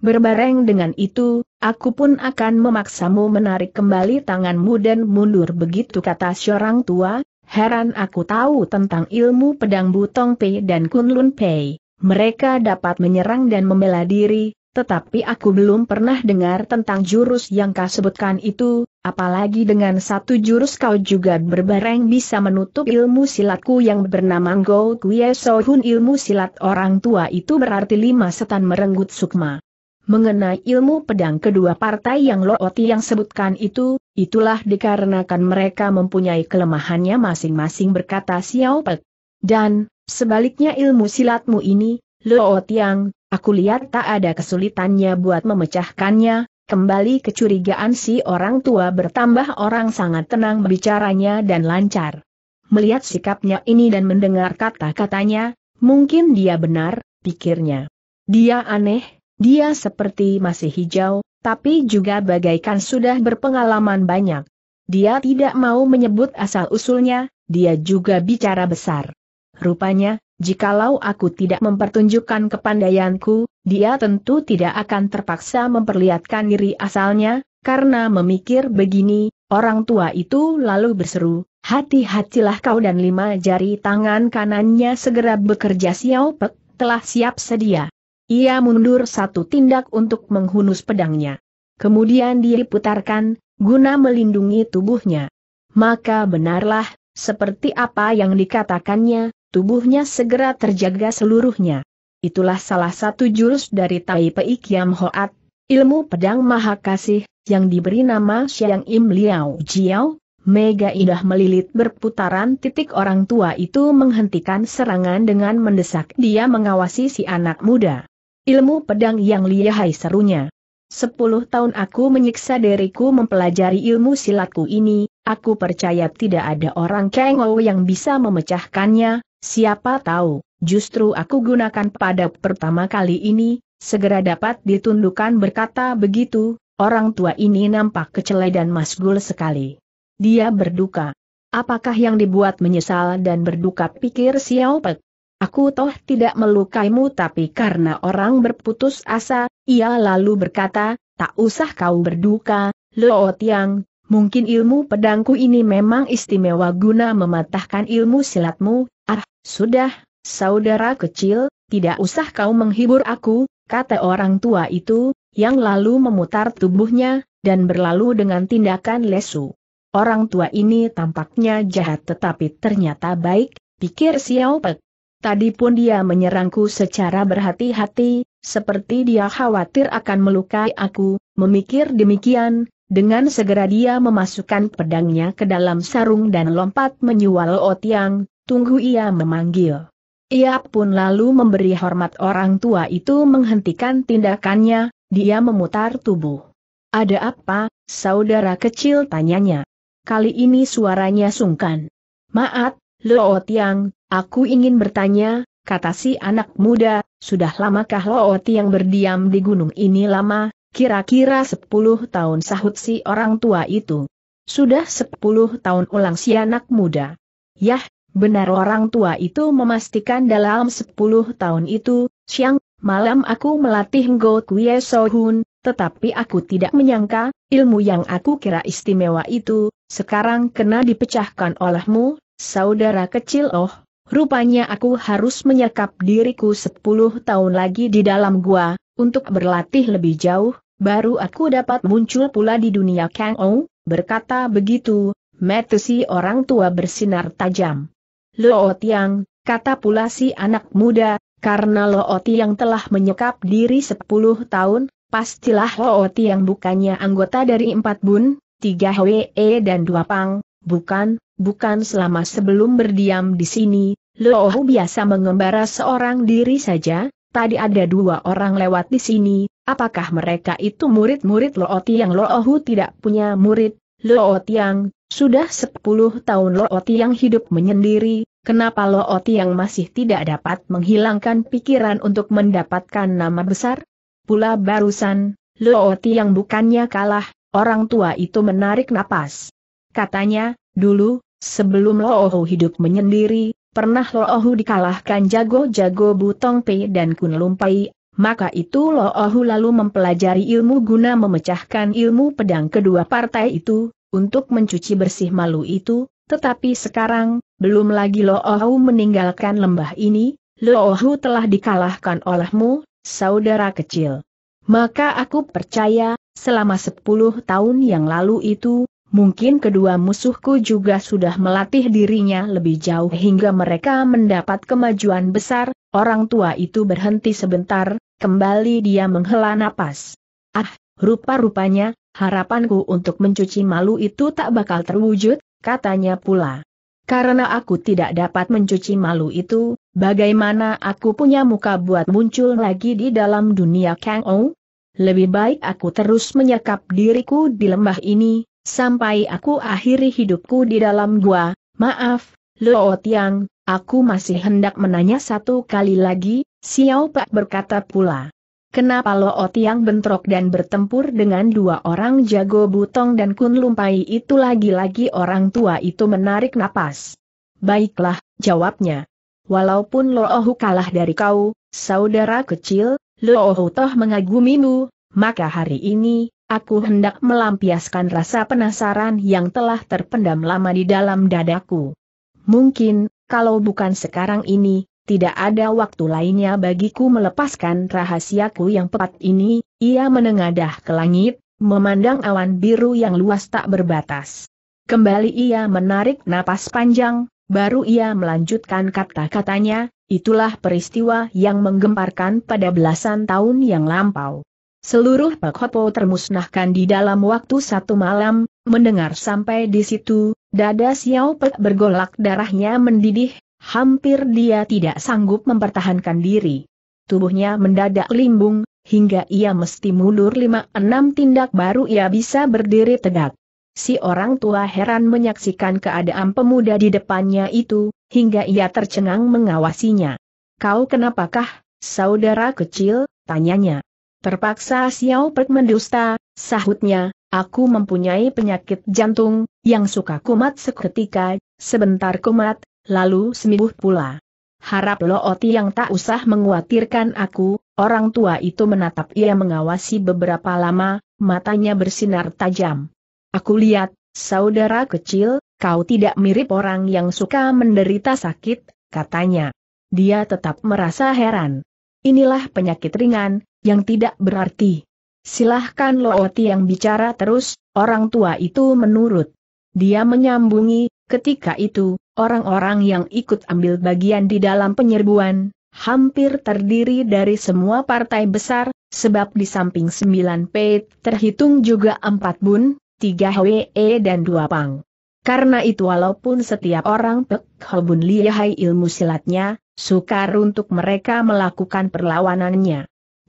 [SPEAKER 1] Berbareng dengan itu, aku pun akan memaksamu menarik kembali tanganmu dan mundur begitu kata seorang tua, heran aku tahu tentang ilmu pedang Butong Pei dan Kunlun Pei. Mereka dapat menyerang dan membela diri, tetapi aku belum pernah dengar tentang jurus yang kau sebutkan itu, apalagi dengan satu jurus kau juga berbareng bisa menutup ilmu silatku yang bernama Ngo Kuye Sohun ilmu silat orang tua itu berarti lima setan merenggut sukma. Mengenai ilmu pedang kedua partai yang Looti yang sebutkan itu, itulah dikarenakan mereka mempunyai kelemahannya masing-masing berkata Xiao Pek. Dan, sebaliknya ilmu silatmu ini, yang, aku lihat tak ada kesulitannya buat memecahkannya, kembali kecurigaan si orang tua bertambah orang sangat tenang bicaranya dan lancar. Melihat sikapnya ini dan mendengar kata-katanya, mungkin dia benar, pikirnya. Dia aneh, dia seperti masih hijau, tapi juga bagaikan sudah berpengalaman banyak. Dia tidak mau menyebut asal-usulnya, dia juga bicara besar. Rupanya, jikalau aku tidak mempertunjukkan kepandaianku, dia tentu tidak akan terpaksa memperlihatkan diri asalnya, karena memikir begini, orang tua itu lalu berseru, hati-hatilah kau dan lima jari tangan kanannya segera bekerja siau Pek, telah siap sedia. Ia mundur satu tindak untuk menghunus pedangnya. Kemudian diputarkan, guna melindungi tubuhnya. Maka benarlah, seperti apa yang dikatakannya, tubuhnya segera terjaga seluruhnya. Itulah salah satu jurus dari Pei Kiam Hoat, ilmu pedang maha kasih, yang diberi nama Siang Im Liao Jiao, Mega Indah melilit berputaran titik orang tua itu menghentikan serangan dengan mendesak dia mengawasi si anak muda. Ilmu pedang yang lihai serunya. Sepuluh tahun aku menyiksa diriku mempelajari ilmu silatku ini, aku percaya tidak ada orang kengau yang bisa memecahkannya, siapa tahu, justru aku gunakan pada pertama kali ini, segera dapat ditundukkan berkata begitu, orang tua ini nampak kecelai dan masgul sekali. Dia berduka. Apakah yang dibuat menyesal dan berduka pikir Xiao Pek? Aku toh tidak melukaimu tapi karena orang berputus asa, ia lalu berkata, tak usah kau berduka, Lo Tiang, mungkin ilmu pedangku ini memang istimewa guna mematahkan ilmu silatmu, ah, sudah, saudara kecil, tidak usah kau menghibur aku, kata orang tua itu, yang lalu memutar tubuhnya, dan berlalu dengan tindakan lesu. Orang tua ini tampaknya jahat tetapi ternyata baik, pikir Xiao Pek. Tadi pun dia menyerangku secara berhati-hati, seperti dia khawatir akan melukai aku, memikir demikian, dengan segera dia memasukkan pedangnya ke dalam sarung dan lompat menyual Otiang, oh tunggu ia memanggil. Ia pun lalu memberi hormat orang tua itu menghentikan tindakannya, dia memutar tubuh. Ada apa, saudara kecil tanyanya. Kali ini suaranya sungkan. Maat, Lo oh Tiang, Aku ingin bertanya, kata si anak muda, sudah lamakah Looti yang berdiam di gunung ini lama, kira-kira 10 tahun sahut si orang tua itu. Sudah 10 tahun ulang si anak muda. Yah, benar orang tua itu memastikan dalam 10 tahun itu, siang, malam aku melatih Ngo Kuye Sohun, tetapi aku tidak menyangka, ilmu yang aku kira istimewa itu, sekarang kena dipecahkan olehmu, saudara kecil oh. Rupanya aku harus menyekap diriku sepuluh tahun lagi di dalam gua, untuk berlatih lebih jauh, baru aku dapat muncul pula di dunia Kang Ong, berkata begitu, mata si orang tua bersinar tajam. Lo Tiang, kata pula si anak muda, karena Lo Tiang telah menyekap diri sepuluh tahun, pastilah Lo Tiang bukannya anggota dari empat bun, tiga Hwe dan dua Pang, bukan, bukan selama sebelum berdiam di sini, Lohu biasa mengembara seorang diri saja, tadi ada dua orang lewat di sini, apakah mereka itu murid-murid Lo Tiang Ohu tidak punya murid, Lo Tiang, sudah sepuluh tahun Lo Tiang hidup menyendiri, kenapa Lo Tiang masih tidak dapat menghilangkan pikiran untuk mendapatkan nama besar? Pula barusan, Lo Tiang bukannya kalah, orang tua itu menarik napas. Katanya, Dulu, sebelum Loohu hidup menyendiri, pernah Loohu dikalahkan jago-jago Butong Pei dan Kun Lumpai, maka itu Loohu lalu mempelajari ilmu guna memecahkan ilmu pedang kedua partai itu, untuk mencuci bersih malu itu, tetapi sekarang, belum lagi Loohu meninggalkan lembah ini, Loohu telah dikalahkan olehmu, saudara kecil. Maka aku percaya, selama sepuluh tahun yang lalu itu, mungkin kedua musuhku juga sudah melatih dirinya lebih jauh hingga mereka mendapat kemajuan besar, orang tua itu berhenti sebentar, kembali dia menghela napas. Ah, rupa-rupanya, harapanku untuk mencuci malu itu tak bakal terwujud, katanya pula. Karena aku tidak dapat mencuci malu itu, bagaimana aku punya muka buat muncul lagi di dalam dunia Kang Ou? Lebih baik aku terus menyekap diriku di lembah ini, Sampai aku akhiri hidupku di dalam gua, maaf, Luo Tiang, aku masih hendak menanya satu kali lagi, Xiao Pak berkata pula. Kenapa Luo Tiang bentrok dan bertempur dengan dua orang jago butong dan kun lumpai itu lagi-lagi orang tua itu menarik napas? Baiklah, jawabnya. Walaupun Luohu kalah dari kau, saudara kecil, Luohu toh mengagumimu, maka hari ini, Aku hendak melampiaskan rasa penasaran yang telah terpendam lama di dalam dadaku. Mungkin, kalau bukan sekarang ini, tidak ada waktu lainnya bagiku melepaskan rahasiaku yang pekat ini, ia menengadah ke langit, memandang awan biru yang luas tak berbatas. Kembali ia menarik napas panjang, baru ia melanjutkan kata-katanya, itulah peristiwa yang menggemparkan pada belasan tahun yang lampau. Seluruh Pakhopo termusnahkan di dalam waktu satu malam, mendengar sampai di situ, dada Xiao Pek bergolak darahnya mendidih, hampir dia tidak sanggup mempertahankan diri. Tubuhnya mendadak limbung, hingga ia mesti mundur lima enam tindak baru ia bisa berdiri tegak. Si orang tua heran menyaksikan keadaan pemuda di depannya itu, hingga ia tercengang mengawasinya. Kau kenapakah, saudara kecil, tanyanya. Terpaksa Xiao Pek mendusta, sahutnya, aku mempunyai penyakit jantung, yang suka kumat seketika, sebentar kumat, lalu sembuh pula. Harap Lo Oti yang tak usah menguatirkan aku, orang tua itu menatap ia mengawasi beberapa lama, matanya bersinar tajam. Aku lihat, saudara kecil, kau tidak mirip orang yang suka menderita sakit, katanya. Dia tetap merasa heran. Inilah penyakit ringan, yang tidak berarti. Silahkan Looti yang bicara terus, orang tua itu menurut. Dia menyambungi, ketika itu, orang-orang yang ikut ambil bagian di dalam penyerbuan, hampir terdiri dari semua partai besar, sebab di samping 9 P terhitung juga 4 Bun, 3 HWE dan 2 Pang. Karena itu walaupun setiap orang Pek Hobun lihai ilmu silatnya, sukar untuk mereka melakukan perlawanannya.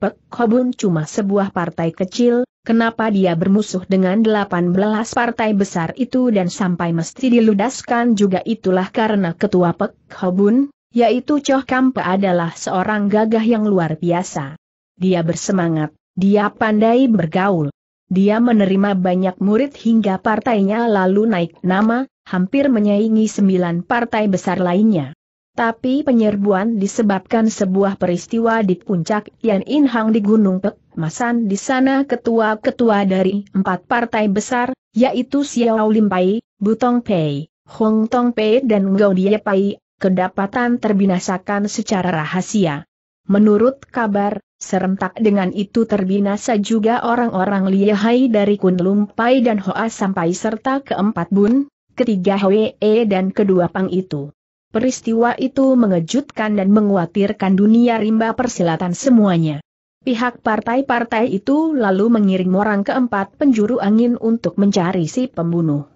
[SPEAKER 1] Pek Kobun cuma sebuah partai kecil, kenapa dia bermusuh dengan 18 partai besar itu dan sampai mesti diludaskan juga itulah karena ketua Pek Kobun, yaitu Choh Kampe adalah seorang gagah yang luar biasa. Dia bersemangat, dia pandai bergaul. Dia menerima banyak murid hingga partainya lalu naik nama, hampir menyaingi sembilan partai besar lainnya. Tapi penyerbuan disebabkan sebuah peristiwa di puncak Yan In Hang di Gunung Pek, Masan di sana ketua-ketua dari empat partai besar, yaitu Xiao Lim Pai, Butong Pei, Hong Tong Pei dan Die Pai, kedapatan terbinasakan secara rahasia. Menurut kabar, serentak dengan itu terbinasa juga orang-orang lihai dari Lum Pai dan Hoa sampai serta keempat Bun, ketiga Hwe e dan kedua Pang itu. Peristiwa itu mengejutkan dan menguatirkan dunia rimba persilatan semuanya. Pihak partai-partai itu lalu mengirim orang keempat penjuru angin untuk mencari si pembunuh.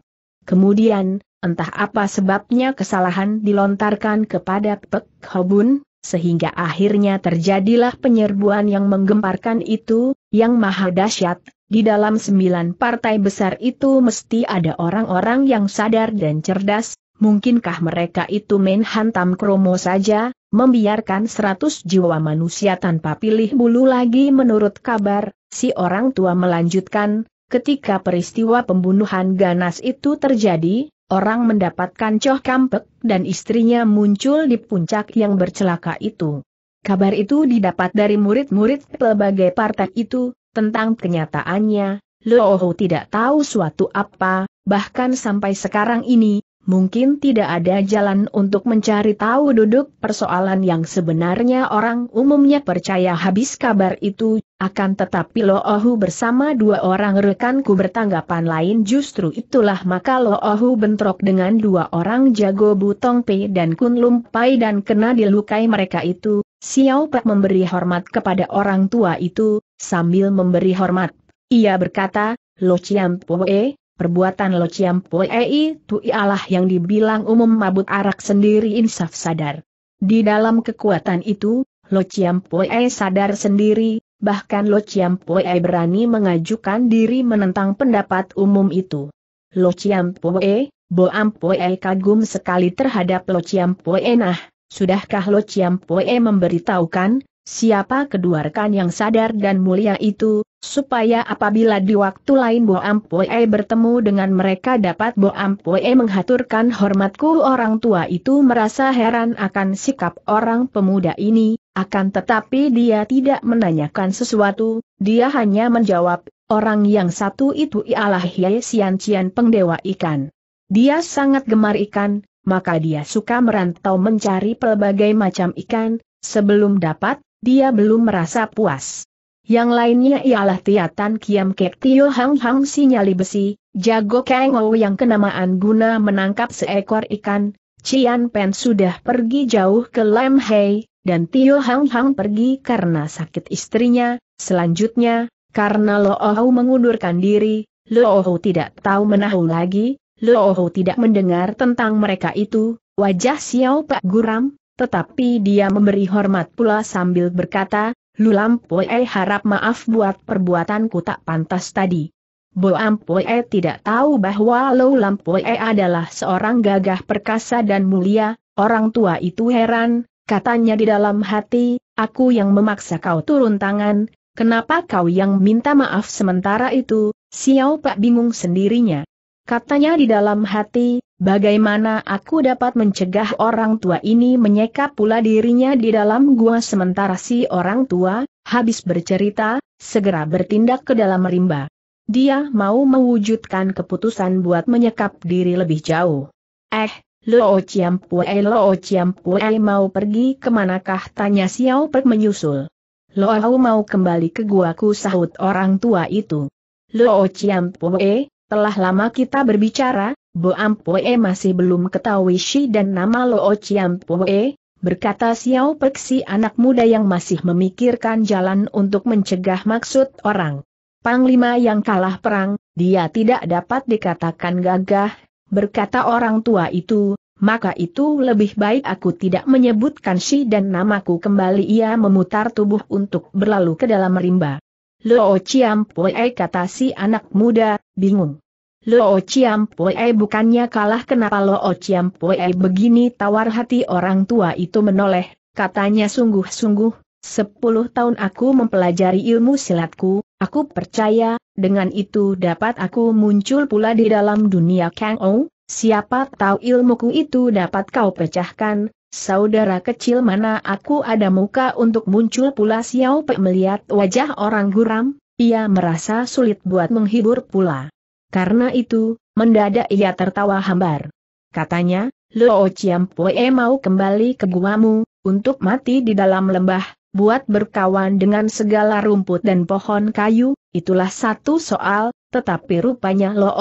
[SPEAKER 1] Kemudian, entah apa sebabnya kesalahan dilontarkan kepada Pek Hobun, sehingga akhirnya terjadilah penyerbuan yang menggemparkan itu, yang maha dahsyat. Di dalam sembilan partai besar itu mesti ada orang-orang yang sadar dan cerdas, Mungkinkah mereka itu main hantam kromo saja, membiarkan seratus jiwa manusia tanpa pilih bulu lagi menurut kabar, si orang tua melanjutkan, ketika peristiwa pembunuhan ganas itu terjadi, orang mendapatkan Coh Kampek dan istrinya muncul di puncak yang bercelaka itu. Kabar itu didapat dari murid-murid pelbagai partai itu, tentang kenyataannya, Looho tidak tahu suatu apa, bahkan sampai sekarang ini, mungkin tidak ada jalan untuk mencari tahu duduk persoalan yang sebenarnya orang umumnya percaya habis kabar itu, akan tetapi Loohu bersama dua orang rekanku bertanggapan lain justru itulah maka Loohu bentrok dengan dua orang jago Butong Pei dan Kun Lum Pai dan kena dilukai mereka itu, Xiao Pak memberi hormat kepada orang tua itu, sambil memberi hormat. Ia berkata, Lo Chiam Poe, Perbuatan Lo Chiam E itu ialah yang dibilang umum mabut arak sendiri insaf sadar. Di dalam kekuatan itu, Lo Chiam E sadar sendiri, bahkan Lo Chiam E berani mengajukan diri menentang pendapat umum itu. Lo Chiam Am Boam Poei kagum sekali terhadap Lo Chiam Poei nah, sudahkah Lo Chiam E memberitahukan, siapa kedua rekan yang sadar dan mulia itu, supaya apabila di waktu lain Bo Ampue bertemu dengan mereka dapat Bo Ampue menghaturkan hormatku orang tua itu merasa heran akan sikap orang pemuda ini, akan tetapi dia tidak menanyakan sesuatu, dia hanya menjawab, orang yang satu itu ialah Hye Sian Cian Pengdewa Ikan. Dia sangat gemar ikan, maka dia suka merantau mencari pelbagai macam ikan, sebelum dapat, dia belum merasa puas. Yang lainnya ialah Tiatan Kiam Kek Tio Hang Hang Sinyali Besi, Jago Kang Ou yang kenamaan guna menangkap seekor ikan, Cian Pen sudah pergi jauh ke Lam Hei, dan Tio Hang Hang pergi karena sakit istrinya, selanjutnya, karena Lo Oh mengundurkan diri, Lo Oh tidak tahu menahu lagi, Lo Oh tidak mendengar tentang mereka itu, wajah Xiao Pak Guram, tetapi dia memberi hormat pula sambil berkata, Lulampoe e, harap maaf buat perbuatanku tak pantas tadi. Boampoe e tidak tahu bahwa Lulampoe e adalah seorang gagah perkasa dan mulia, orang tua itu heran, katanya di dalam hati, aku yang memaksa kau turun tangan, kenapa kau yang minta maaf sementara itu, Xiao Pak bingung sendirinya. Katanya di dalam hati, Bagaimana aku dapat mencegah orang tua ini menyekap pula dirinya di dalam gua sementara si orang tua, habis bercerita, segera bertindak ke dalam rimba. Dia mau mewujudkan keputusan buat menyekap diri lebih jauh. Eh, Lo ciampue eh, Lo ciampue eh, mau pergi kemanakah tanya Xiao Pek menyusul. Lo mau kembali ke guaku sahut orang tua itu. Lo ciampue, eh, telah lama kita berbicara, Bo Ampoe masih belum ketahui Shi dan nama Lo Chiam Poe, berkata Xiao Peksi anak muda yang masih memikirkan jalan untuk mencegah maksud orang. Panglima yang kalah perang, dia tidak dapat dikatakan gagah, berkata orang tua itu, maka itu lebih baik aku tidak menyebutkan Shi dan namaku kembali ia memutar tubuh untuk berlalu ke dalam rimba. Luo Chiam Pue kata si anak muda, bingung. Luo Chiam Pue bukannya kalah kenapa Luo Chiam Pue begini tawar hati orang tua itu menoleh, katanya sungguh-sungguh, sepuluh tahun aku mempelajari ilmu silatku, aku percaya, dengan itu dapat aku muncul pula di dalam dunia Kang Ou, siapa tahu ilmuku itu dapat kau pecahkan, Saudara kecil mana aku ada muka untuk muncul pula Xiao Pei melihat wajah orang guram, ia merasa sulit buat menghibur pula. Karena itu, mendadak ia tertawa hambar. Katanya, Lo Pue mau kembali ke guamu, untuk mati di dalam lembah, buat berkawan dengan segala rumput dan pohon kayu, itulah satu soal, tetapi rupanya Lo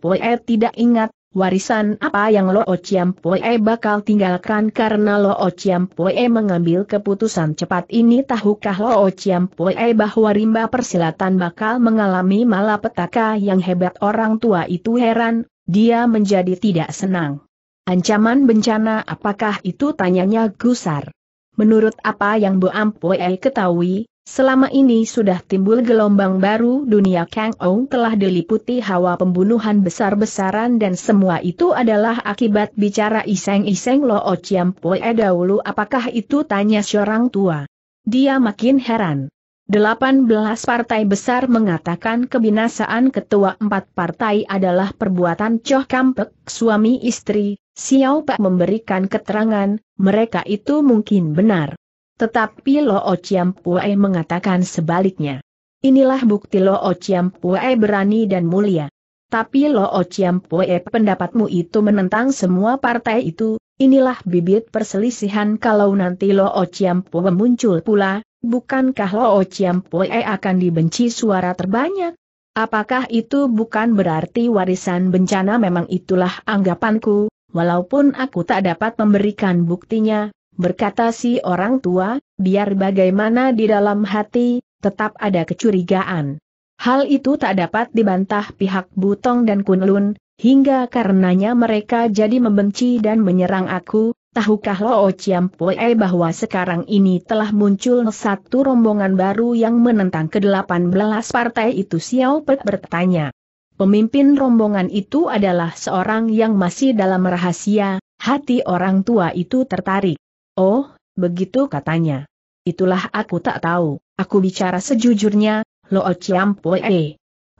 [SPEAKER 1] Pue tidak ingat, warisan apa yang Lo Chiam Pue bakal tinggalkan karena Lo Chiam Poe mengambil keputusan cepat ini tahukah Lo Chiam bahwa rimba persilatan bakal mengalami malapetaka yang hebat orang tua itu heran, dia menjadi tidak senang. Ancaman bencana apakah itu tanyanya Gusar. Menurut apa yang Bu Ampoe ketahui, Selama ini sudah timbul gelombang baru dunia Kang Ong telah diliputi hawa pembunuhan besar-besaran dan semua itu adalah akibat bicara iseng-iseng Lo Chiam Pue dahulu apakah itu tanya seorang tua. Dia makin heran. 18 partai besar mengatakan kebinasaan ketua empat partai adalah perbuatan Choh Kampek, suami istri, Xiao Pak memberikan keterangan, mereka itu mungkin benar. Tetapi Lo Ociam Pue mengatakan sebaliknya. Inilah bukti Lo Ociam Pue berani dan mulia. Tapi Lo Ociam Pue pendapatmu itu menentang semua partai itu, inilah bibit perselisihan kalau nanti Lo Ociam Pue muncul pula, bukankah Lo Ociam Pue akan dibenci suara terbanyak? Apakah itu bukan berarti warisan bencana memang itulah anggapanku, walaupun aku tak dapat memberikan buktinya, Berkata si orang tua, biar bagaimana di dalam hati, tetap ada kecurigaan. Hal itu tak dapat dibantah pihak Butong dan Kunlun, hingga karenanya mereka jadi membenci dan menyerang aku, tahukah Lo oh Chiampoe bahwa sekarang ini telah muncul satu rombongan baru yang menentang ke-18 partai itu Xiao Pek bertanya. Pemimpin rombongan itu adalah seorang yang masih dalam rahasia, hati orang tua itu tertarik. Oh, begitu katanya. Itulah aku tak tahu, aku bicara sejujurnya, Lo eh.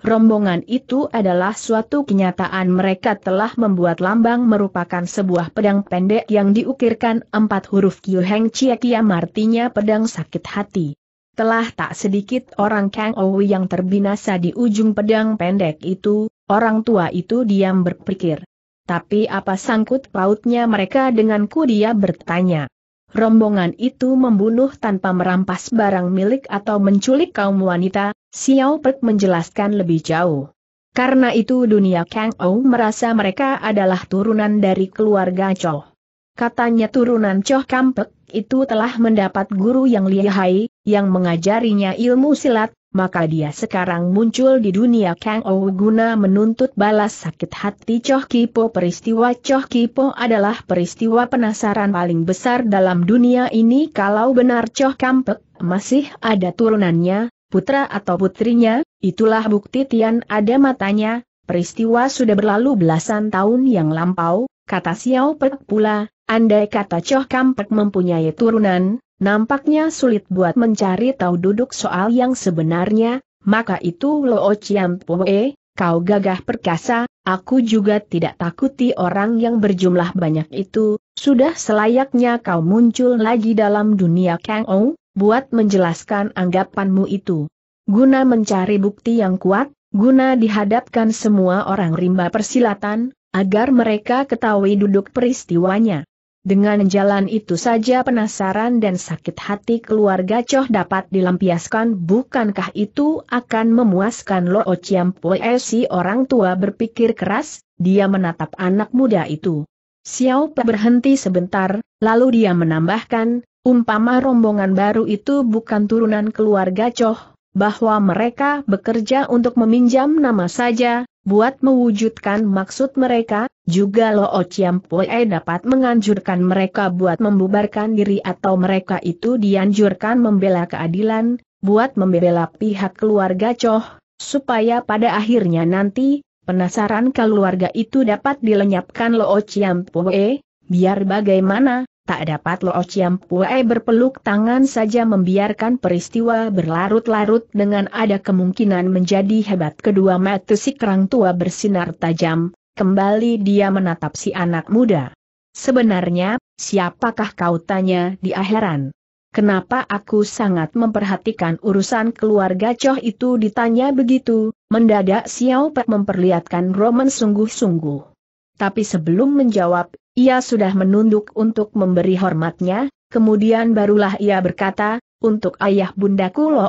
[SPEAKER 1] Rombongan itu adalah suatu kenyataan mereka telah membuat lambang merupakan sebuah pedang pendek yang diukirkan empat huruf Kyu Heng Chia kia artinya pedang sakit hati. Telah tak sedikit orang Kang Owi yang terbinasa di ujung pedang pendek itu, orang tua itu diam berpikir. Tapi apa sangkut pautnya mereka denganku dia bertanya. Rombongan itu membunuh tanpa merampas barang milik atau menculik kaum wanita, Xiao Pek menjelaskan lebih jauh. Karena itu dunia Kang Ou merasa mereka adalah turunan dari keluarga Choh. Katanya turunan Choh Kampek itu telah mendapat guru yang lihai, yang mengajarinya ilmu silat, maka dia sekarang muncul di dunia Kang Ou guna menuntut balas sakit hati Choh Kipo. Peristiwa Choh Kipo adalah peristiwa penasaran paling besar dalam dunia ini kalau benar Choh Kampek masih ada turunannya, putra atau putrinya, itulah bukti Tian ada matanya, peristiwa sudah berlalu belasan tahun yang lampau, kata Xiao Pek pula, Andai kata Choh Kampek mempunyai turunan, nampaknya sulit buat mencari tahu duduk soal yang sebenarnya, maka itu Lo Chiam Poe, kau gagah perkasa, aku juga tidak takuti orang yang berjumlah banyak itu, sudah selayaknya kau muncul lagi dalam dunia Kang Ong, buat menjelaskan anggapanmu itu. Guna mencari bukti yang kuat, guna dihadapkan semua orang rimba persilatan, agar mereka ketahui duduk peristiwanya. Dengan jalan itu saja penasaran dan sakit hati keluarga Choh dapat dilampiaskan bukankah itu akan memuaskan Lo Chiam Pue si orang tua berpikir keras, dia menatap anak muda itu. Xiao Pe berhenti sebentar, lalu dia menambahkan, umpama rombongan baru itu bukan turunan keluarga Choh, bahwa mereka bekerja untuk meminjam nama saja, buat mewujudkan maksud mereka, juga Loo Chiam Pue dapat menganjurkan mereka buat membubarkan diri atau mereka itu dianjurkan membela keadilan, buat membela pihak keluarga Choh, supaya pada akhirnya nanti, penasaran keluarga itu dapat dilenyapkan Loo Chiam Pue, biar bagaimana, tak dapat Lo Chiam Pue berpeluk tangan saja membiarkan peristiwa berlarut-larut dengan ada kemungkinan menjadi hebat kedua mata si kerang tua bersinar tajam, Kembali dia menatap si anak muda. Sebenarnya, siapakah kau tanya di akhiran? Kenapa aku sangat memperhatikan urusan keluarga Choh itu ditanya begitu, mendadak Xiao Pe memperlihatkan Roman sungguh-sungguh. Tapi sebelum menjawab, ia sudah menunduk untuk memberi hormatnya, kemudian barulah ia berkata, untuk ayah bundaku Lo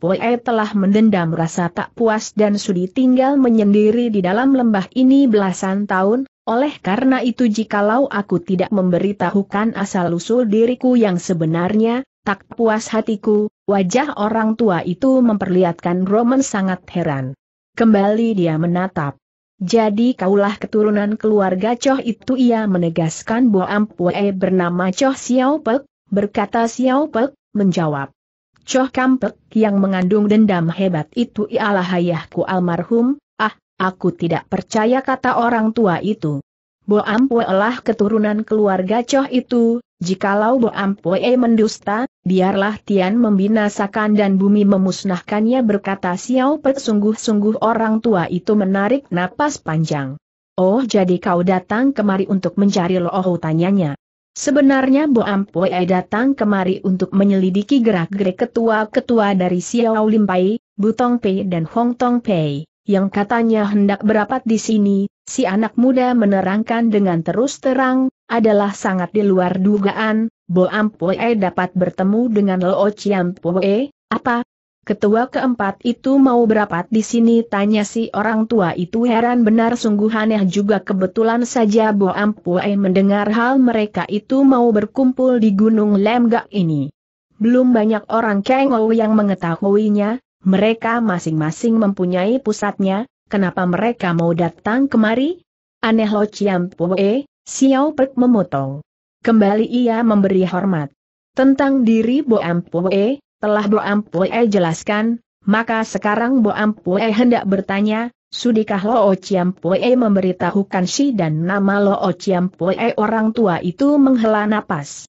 [SPEAKER 1] Poe telah mendendam rasa tak puas dan sudi tinggal menyendiri di dalam lembah ini belasan tahun, oleh karena itu jikalau aku tidak memberitahukan asal-usul diriku yang sebenarnya, tak puas hatiku, wajah orang tua itu memperlihatkan Roman sangat heran. Kembali dia menatap. Jadi kaulah keturunan keluarga Choh itu ia menegaskan Bo Ampue bernama Choh Siau Pek, berkata Siau Pek, menjawab. Coh Kampek yang mengandung dendam hebat itu ialah ayahku almarhum, ah, aku tidak percaya kata orang tua itu. Bo Ampuelah keturunan keluarga coh itu, jikalau Bo Ampue mendusta, biarlah Tian membinasakan dan bumi memusnahkannya berkata Xiao Pet sungguh-sungguh orang tua itu menarik napas panjang. Oh jadi kau datang kemari untuk mencari Loh tanyanya. Sebenarnya Bo Ampoe datang kemari untuk menyelidiki gerak-gerik ketua-ketua dari Xiao Limpai, Butong Pei dan Hong Tong Pei, yang katanya hendak berapat di sini, si anak muda menerangkan dengan terus terang, adalah sangat di luar dugaan, Bo Ampoe dapat bertemu dengan Lo Chiam Poe, apa, Ketua keempat itu mau berapat di sini tanya si orang tua itu heran benar sungguh aneh juga kebetulan saja Bo Ampue mendengar hal mereka itu mau berkumpul di Gunung Lemgak ini. Belum banyak orang Kengou yang mengetahuinya, mereka masing-masing mempunyai pusatnya, kenapa mereka mau datang kemari? Aneh Lo Ciam Pue, Xiao Pek memotong. Kembali ia memberi hormat. Tentang diri Bo Ampue, telah Ampue jelaskan, maka sekarang Ampue hendak bertanya, sudikah Loo Ciampue memberitahukan si dan nama Loo Ciampue orang tua itu menghela napas.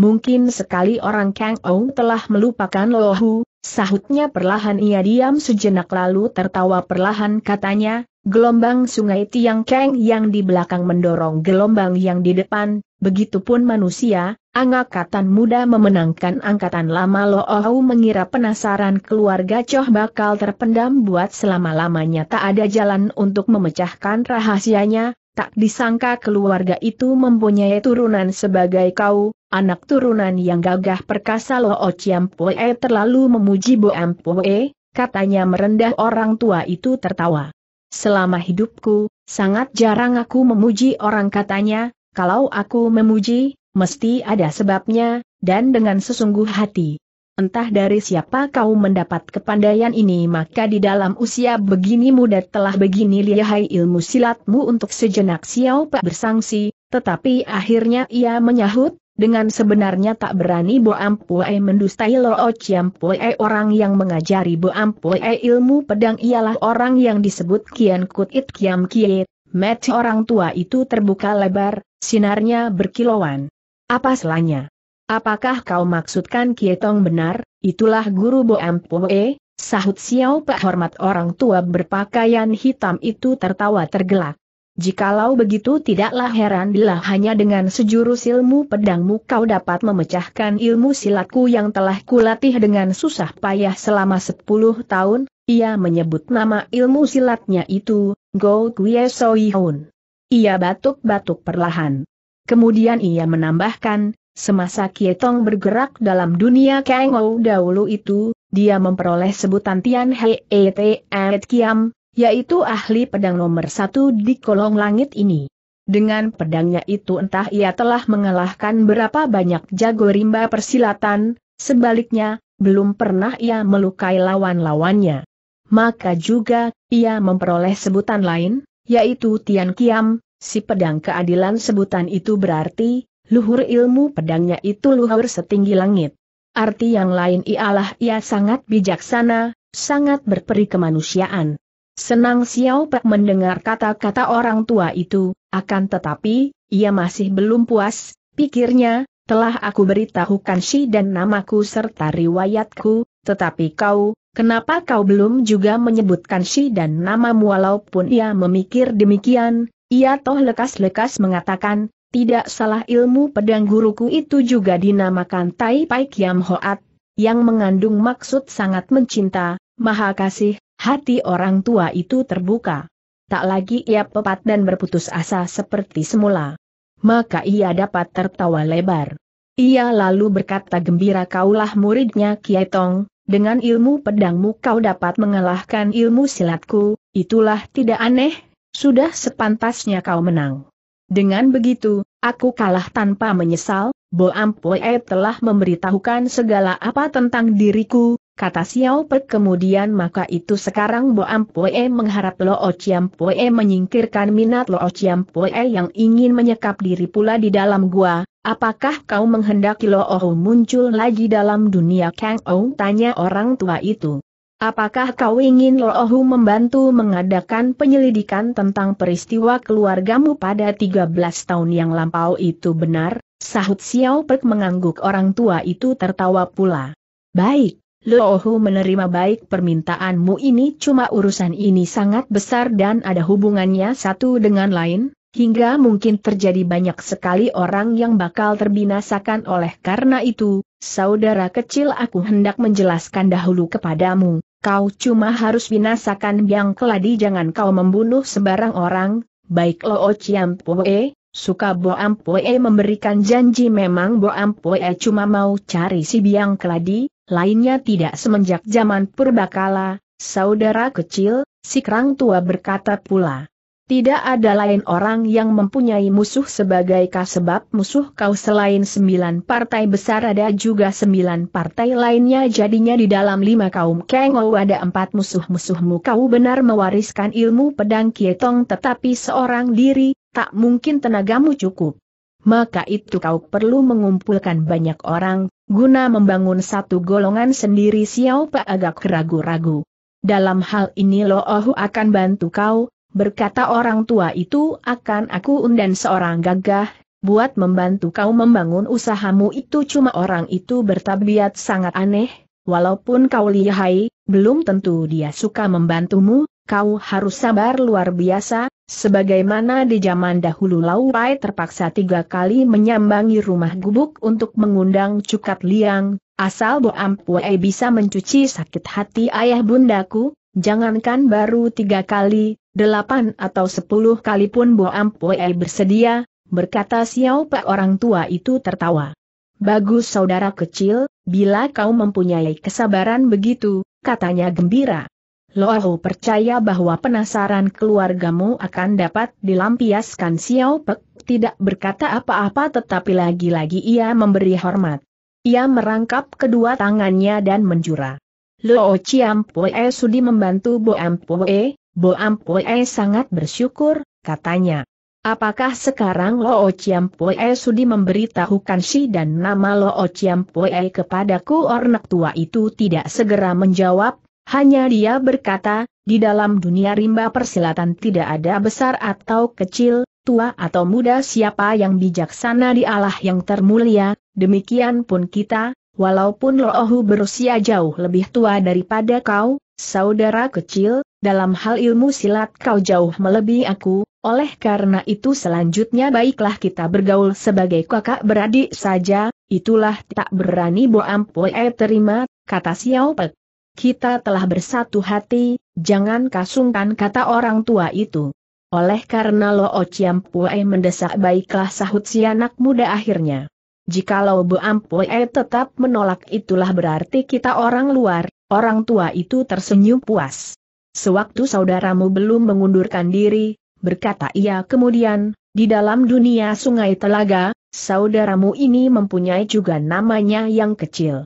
[SPEAKER 1] Mungkin sekali orang Kang Ong telah melupakan Lohu, sahutnya perlahan ia diam sejenak lalu tertawa perlahan katanya, gelombang sungai Tiang Kang yang di belakang mendorong gelombang yang di depan, begitupun manusia, angkatan muda memenangkan angkatan lama Lohu mengira penasaran keluarga Choh bakal terpendam buat selama-lamanya tak ada jalan untuk memecahkan rahasianya, tak disangka keluarga itu mempunyai turunan sebagai kau, anak turunan yang gagah perkasa Lo oh Chiampoe terlalu memuji Bo Ampoe, katanya merendah orang tua itu tertawa. Selama hidupku, sangat jarang aku memuji orang katanya, kalau aku memuji, mesti ada sebabnya, dan dengan sesungguh hati. Entah dari siapa kau mendapat kepandaian ini maka di dalam usia begini muda telah begini lihai ilmu silatmu untuk sejenak Xiao Pak bersangsi, tetapi akhirnya ia menyahut, dengan sebenarnya tak berani Bo Ampue mendustai Lo Chiam orang yang mengajari Bo Ampue ilmu pedang ialah orang yang disebut Kian Kut It Kiam Kiet, met orang tua itu terbuka lebar, sinarnya berkilauan. Apa selanya? Apakah kau maksudkan Kietong benar, itulah guru Bo Ampoe, sahut Xiao Pak hormat orang tua berpakaian hitam itu tertawa tergelak. Jikalau begitu tidaklah heran bila hanya dengan sejurus ilmu pedangmu kau dapat memecahkan ilmu silatku yang telah kulatih dengan susah payah selama sepuluh tahun, ia menyebut nama ilmu silatnya itu, Go Soi Soihun. Ia batuk-batuk perlahan. Kemudian ia menambahkan, Semasa Kietong bergerak dalam dunia Kengou dahulu itu, dia memperoleh sebutan Tian Hei e Te Kiam, yaitu ahli pedang nomor satu di kolong langit ini. Dengan pedangnya itu entah ia telah mengalahkan berapa banyak jago rimba persilatan, sebaliknya, belum pernah ia melukai lawan-lawannya. Maka juga, ia memperoleh sebutan lain, yaitu Tian Kiam, si pedang keadilan sebutan itu berarti, luhur ilmu pedangnya itu luhur setinggi langit. Arti yang lain ialah ia sangat bijaksana, sangat berperi kemanusiaan. Senang Xiao Pe mendengar kata-kata orang tua itu, akan tetapi, ia masih belum puas, pikirnya, telah aku beritahukan si dan namaku serta riwayatku, tetapi kau, kenapa kau belum juga menyebutkan si dan namamu walaupun ia memikir demikian, ia toh lekas-lekas mengatakan, tidak salah ilmu pedang guruku itu juga dinamakan Tai Pai Kiam Hoat, yang mengandung maksud sangat mencinta, maha kasih, hati orang tua itu terbuka. Tak lagi ia pepat dan berputus asa seperti semula. Maka ia dapat tertawa lebar. Ia lalu berkata gembira kaulah muridnya Kiai Tong, dengan ilmu pedangmu kau dapat mengalahkan ilmu silatku, itulah tidak aneh, sudah sepantasnya kau menang. Dengan begitu, aku kalah tanpa menyesal, Bo Ampoe telah memberitahukan segala apa tentang diriku, kata Xiao Pek kemudian maka itu sekarang Bo Ampoe mengharap Lo Chiam menyingkirkan minat Lo Chiam yang ingin menyekap diri pula di dalam gua, apakah kau menghendaki Lo Ohu muncul lagi dalam dunia Kang Ou tanya orang tua itu. Apakah kau ingin Lohu membantu mengadakan penyelidikan tentang peristiwa keluargamu pada 13 tahun yang lampau itu benar? Sahut Xiao Pek mengangguk orang tua itu tertawa pula. Baik, Lohu menerima baik permintaanmu ini cuma urusan ini sangat besar dan ada hubungannya satu dengan lain, hingga mungkin terjadi banyak sekali orang yang bakal terbinasakan oleh karena itu, saudara kecil aku hendak menjelaskan dahulu kepadamu. Kau cuma harus binasakan Biang Keladi jangan kau membunuh sembarang orang, baik Lo Ociam poe, suka boam poe memberikan janji memang boam poe cuma mau cari si Biang Keladi, lainnya tidak semenjak zaman purbakala, saudara kecil, si Kerang Tua berkata pula. Tidak ada lain orang yang mempunyai musuh sebagai kau sebab musuh kau selain sembilan partai besar ada juga sembilan partai lainnya jadinya di dalam lima kaum Kengou ada empat musuh-musuhmu kau benar mewariskan ilmu pedang kietong tetapi seorang diri, tak mungkin tenagamu cukup. Maka itu kau perlu mengumpulkan banyak orang, guna membangun satu golongan sendiri Xiao agak ragu-ragu. Dalam hal ini Lo Ohu akan bantu kau, berkata orang tua itu akan aku undang seorang gagah, buat membantu kau membangun usahamu itu cuma orang itu bertabiat sangat aneh, walaupun kau lihai, belum tentu dia suka membantumu, kau harus sabar luar biasa, sebagaimana di zaman dahulu Lau terpaksa tiga kali menyambangi rumah gubuk untuk mengundang Cukat Liang, asal Bo Ampue bisa mencuci sakit hati ayah bundaku, jangankan baru tiga kali, delapan atau sepuluh kali pun Bo Ampoe bersedia, berkata Xiao Pak orang tua itu tertawa. Bagus saudara kecil, bila kau mempunyai kesabaran begitu, katanya gembira. Loahu percaya bahwa penasaran keluargamu akan dapat dilampiaskan Xiao Pek tidak berkata apa-apa tetapi lagi-lagi ia memberi hormat. Ia merangkap kedua tangannya dan menjura. Loh Chiam Sudi membantu Bo Ampoe? Bo Ampue sangat bersyukur, katanya. Apakah sekarang Lo Chiam Pue sudi memberitahukan si dan nama Lo Chiam Pue kepadaku Ornak tua itu tidak segera menjawab, hanya dia berkata, di dalam dunia rimba persilatan tidak ada besar atau kecil, tua atau muda siapa yang bijaksana di Allah yang termulia, demikian pun kita, walaupun Ohu berusia jauh lebih tua daripada kau, saudara kecil, dalam hal ilmu silat kau jauh melebihi aku, oleh karena itu selanjutnya baiklah kita bergaul sebagai kakak beradik saja, itulah tak berani Boam poe terima, kata Xiao Pek. Kita telah bersatu hati, jangan kasungkan kata orang tua itu. Oleh karena Lo Ociam Pue mendesak baiklah sahut si anak muda akhirnya. Jikalau Bu Ampue tetap menolak itulah berarti kita orang luar, orang tua itu tersenyum puas. Sewaktu saudaramu belum mengundurkan diri, berkata ia kemudian, di dalam dunia sungai telaga, saudaramu ini mempunyai juga namanya yang kecil.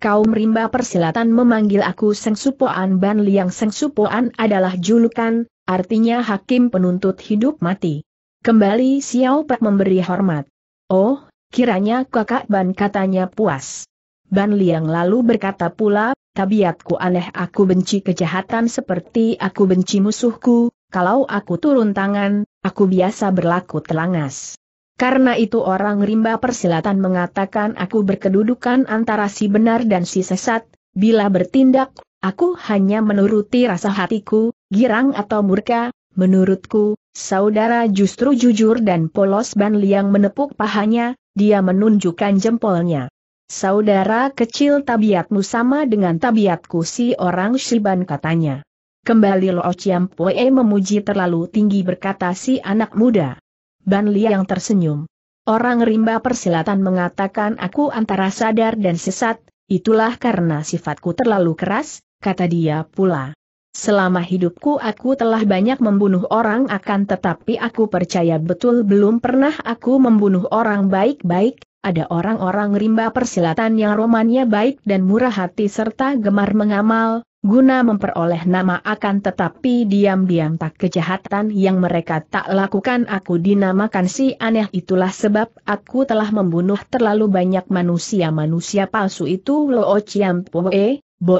[SPEAKER 1] Kaum rimba persilatan memanggil aku Supoan Ban Liang Supoan adalah julukan, artinya hakim penuntut hidup mati. Kembali Xiao Pak memberi hormat. Oh, kiranya kakak Ban katanya puas. Ban Liang lalu berkata pula, tabiatku aneh aku benci kejahatan seperti aku benci musuhku, kalau aku turun tangan, aku biasa berlaku telangas. Karena itu orang rimba persilatan mengatakan aku berkedudukan antara si benar dan si sesat, bila bertindak, aku hanya menuruti rasa hatiku, girang atau murka, menurutku, saudara justru jujur dan polos Ban Liang menepuk pahanya, dia menunjukkan jempolnya. Saudara kecil tabiatmu sama dengan tabiatku si orang Shiban katanya. Kembali Lo Chiam Poe memuji terlalu tinggi berkata si anak muda. Ban yang tersenyum. Orang rimba persilatan mengatakan aku antara sadar dan sesat, itulah karena sifatku terlalu keras, kata dia pula. Selama hidupku aku telah banyak membunuh orang akan tetapi aku percaya betul belum pernah aku membunuh orang baik-baik, ada orang-orang rimba persilatan yang romannya baik dan murah hati serta gemar mengamal, guna memperoleh nama akan tetapi diam-diam tak kejahatan yang mereka tak lakukan aku dinamakan si aneh itulah sebab aku telah membunuh terlalu banyak manusia-manusia palsu itu Lo Chiam Bo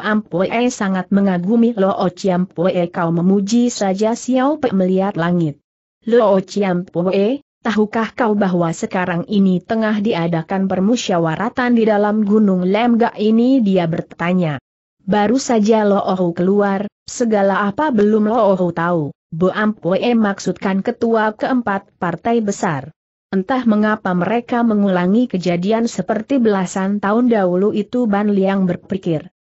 [SPEAKER 1] Am sangat mengagumi Lo Chiam Poe kau memuji saja Xiao Pe melihat langit. Lo Chiam Poe, tahukah kau bahwa sekarang ini tengah diadakan permusyawaratan di dalam Gunung Lemga ini dia bertanya. Baru saja Loohu keluar, segala apa belum Loohu tahu, Bu Ampue maksudkan ketua keempat partai besar. Entah mengapa mereka mengulangi kejadian seperti belasan tahun dahulu itu Ban Liang berpikir.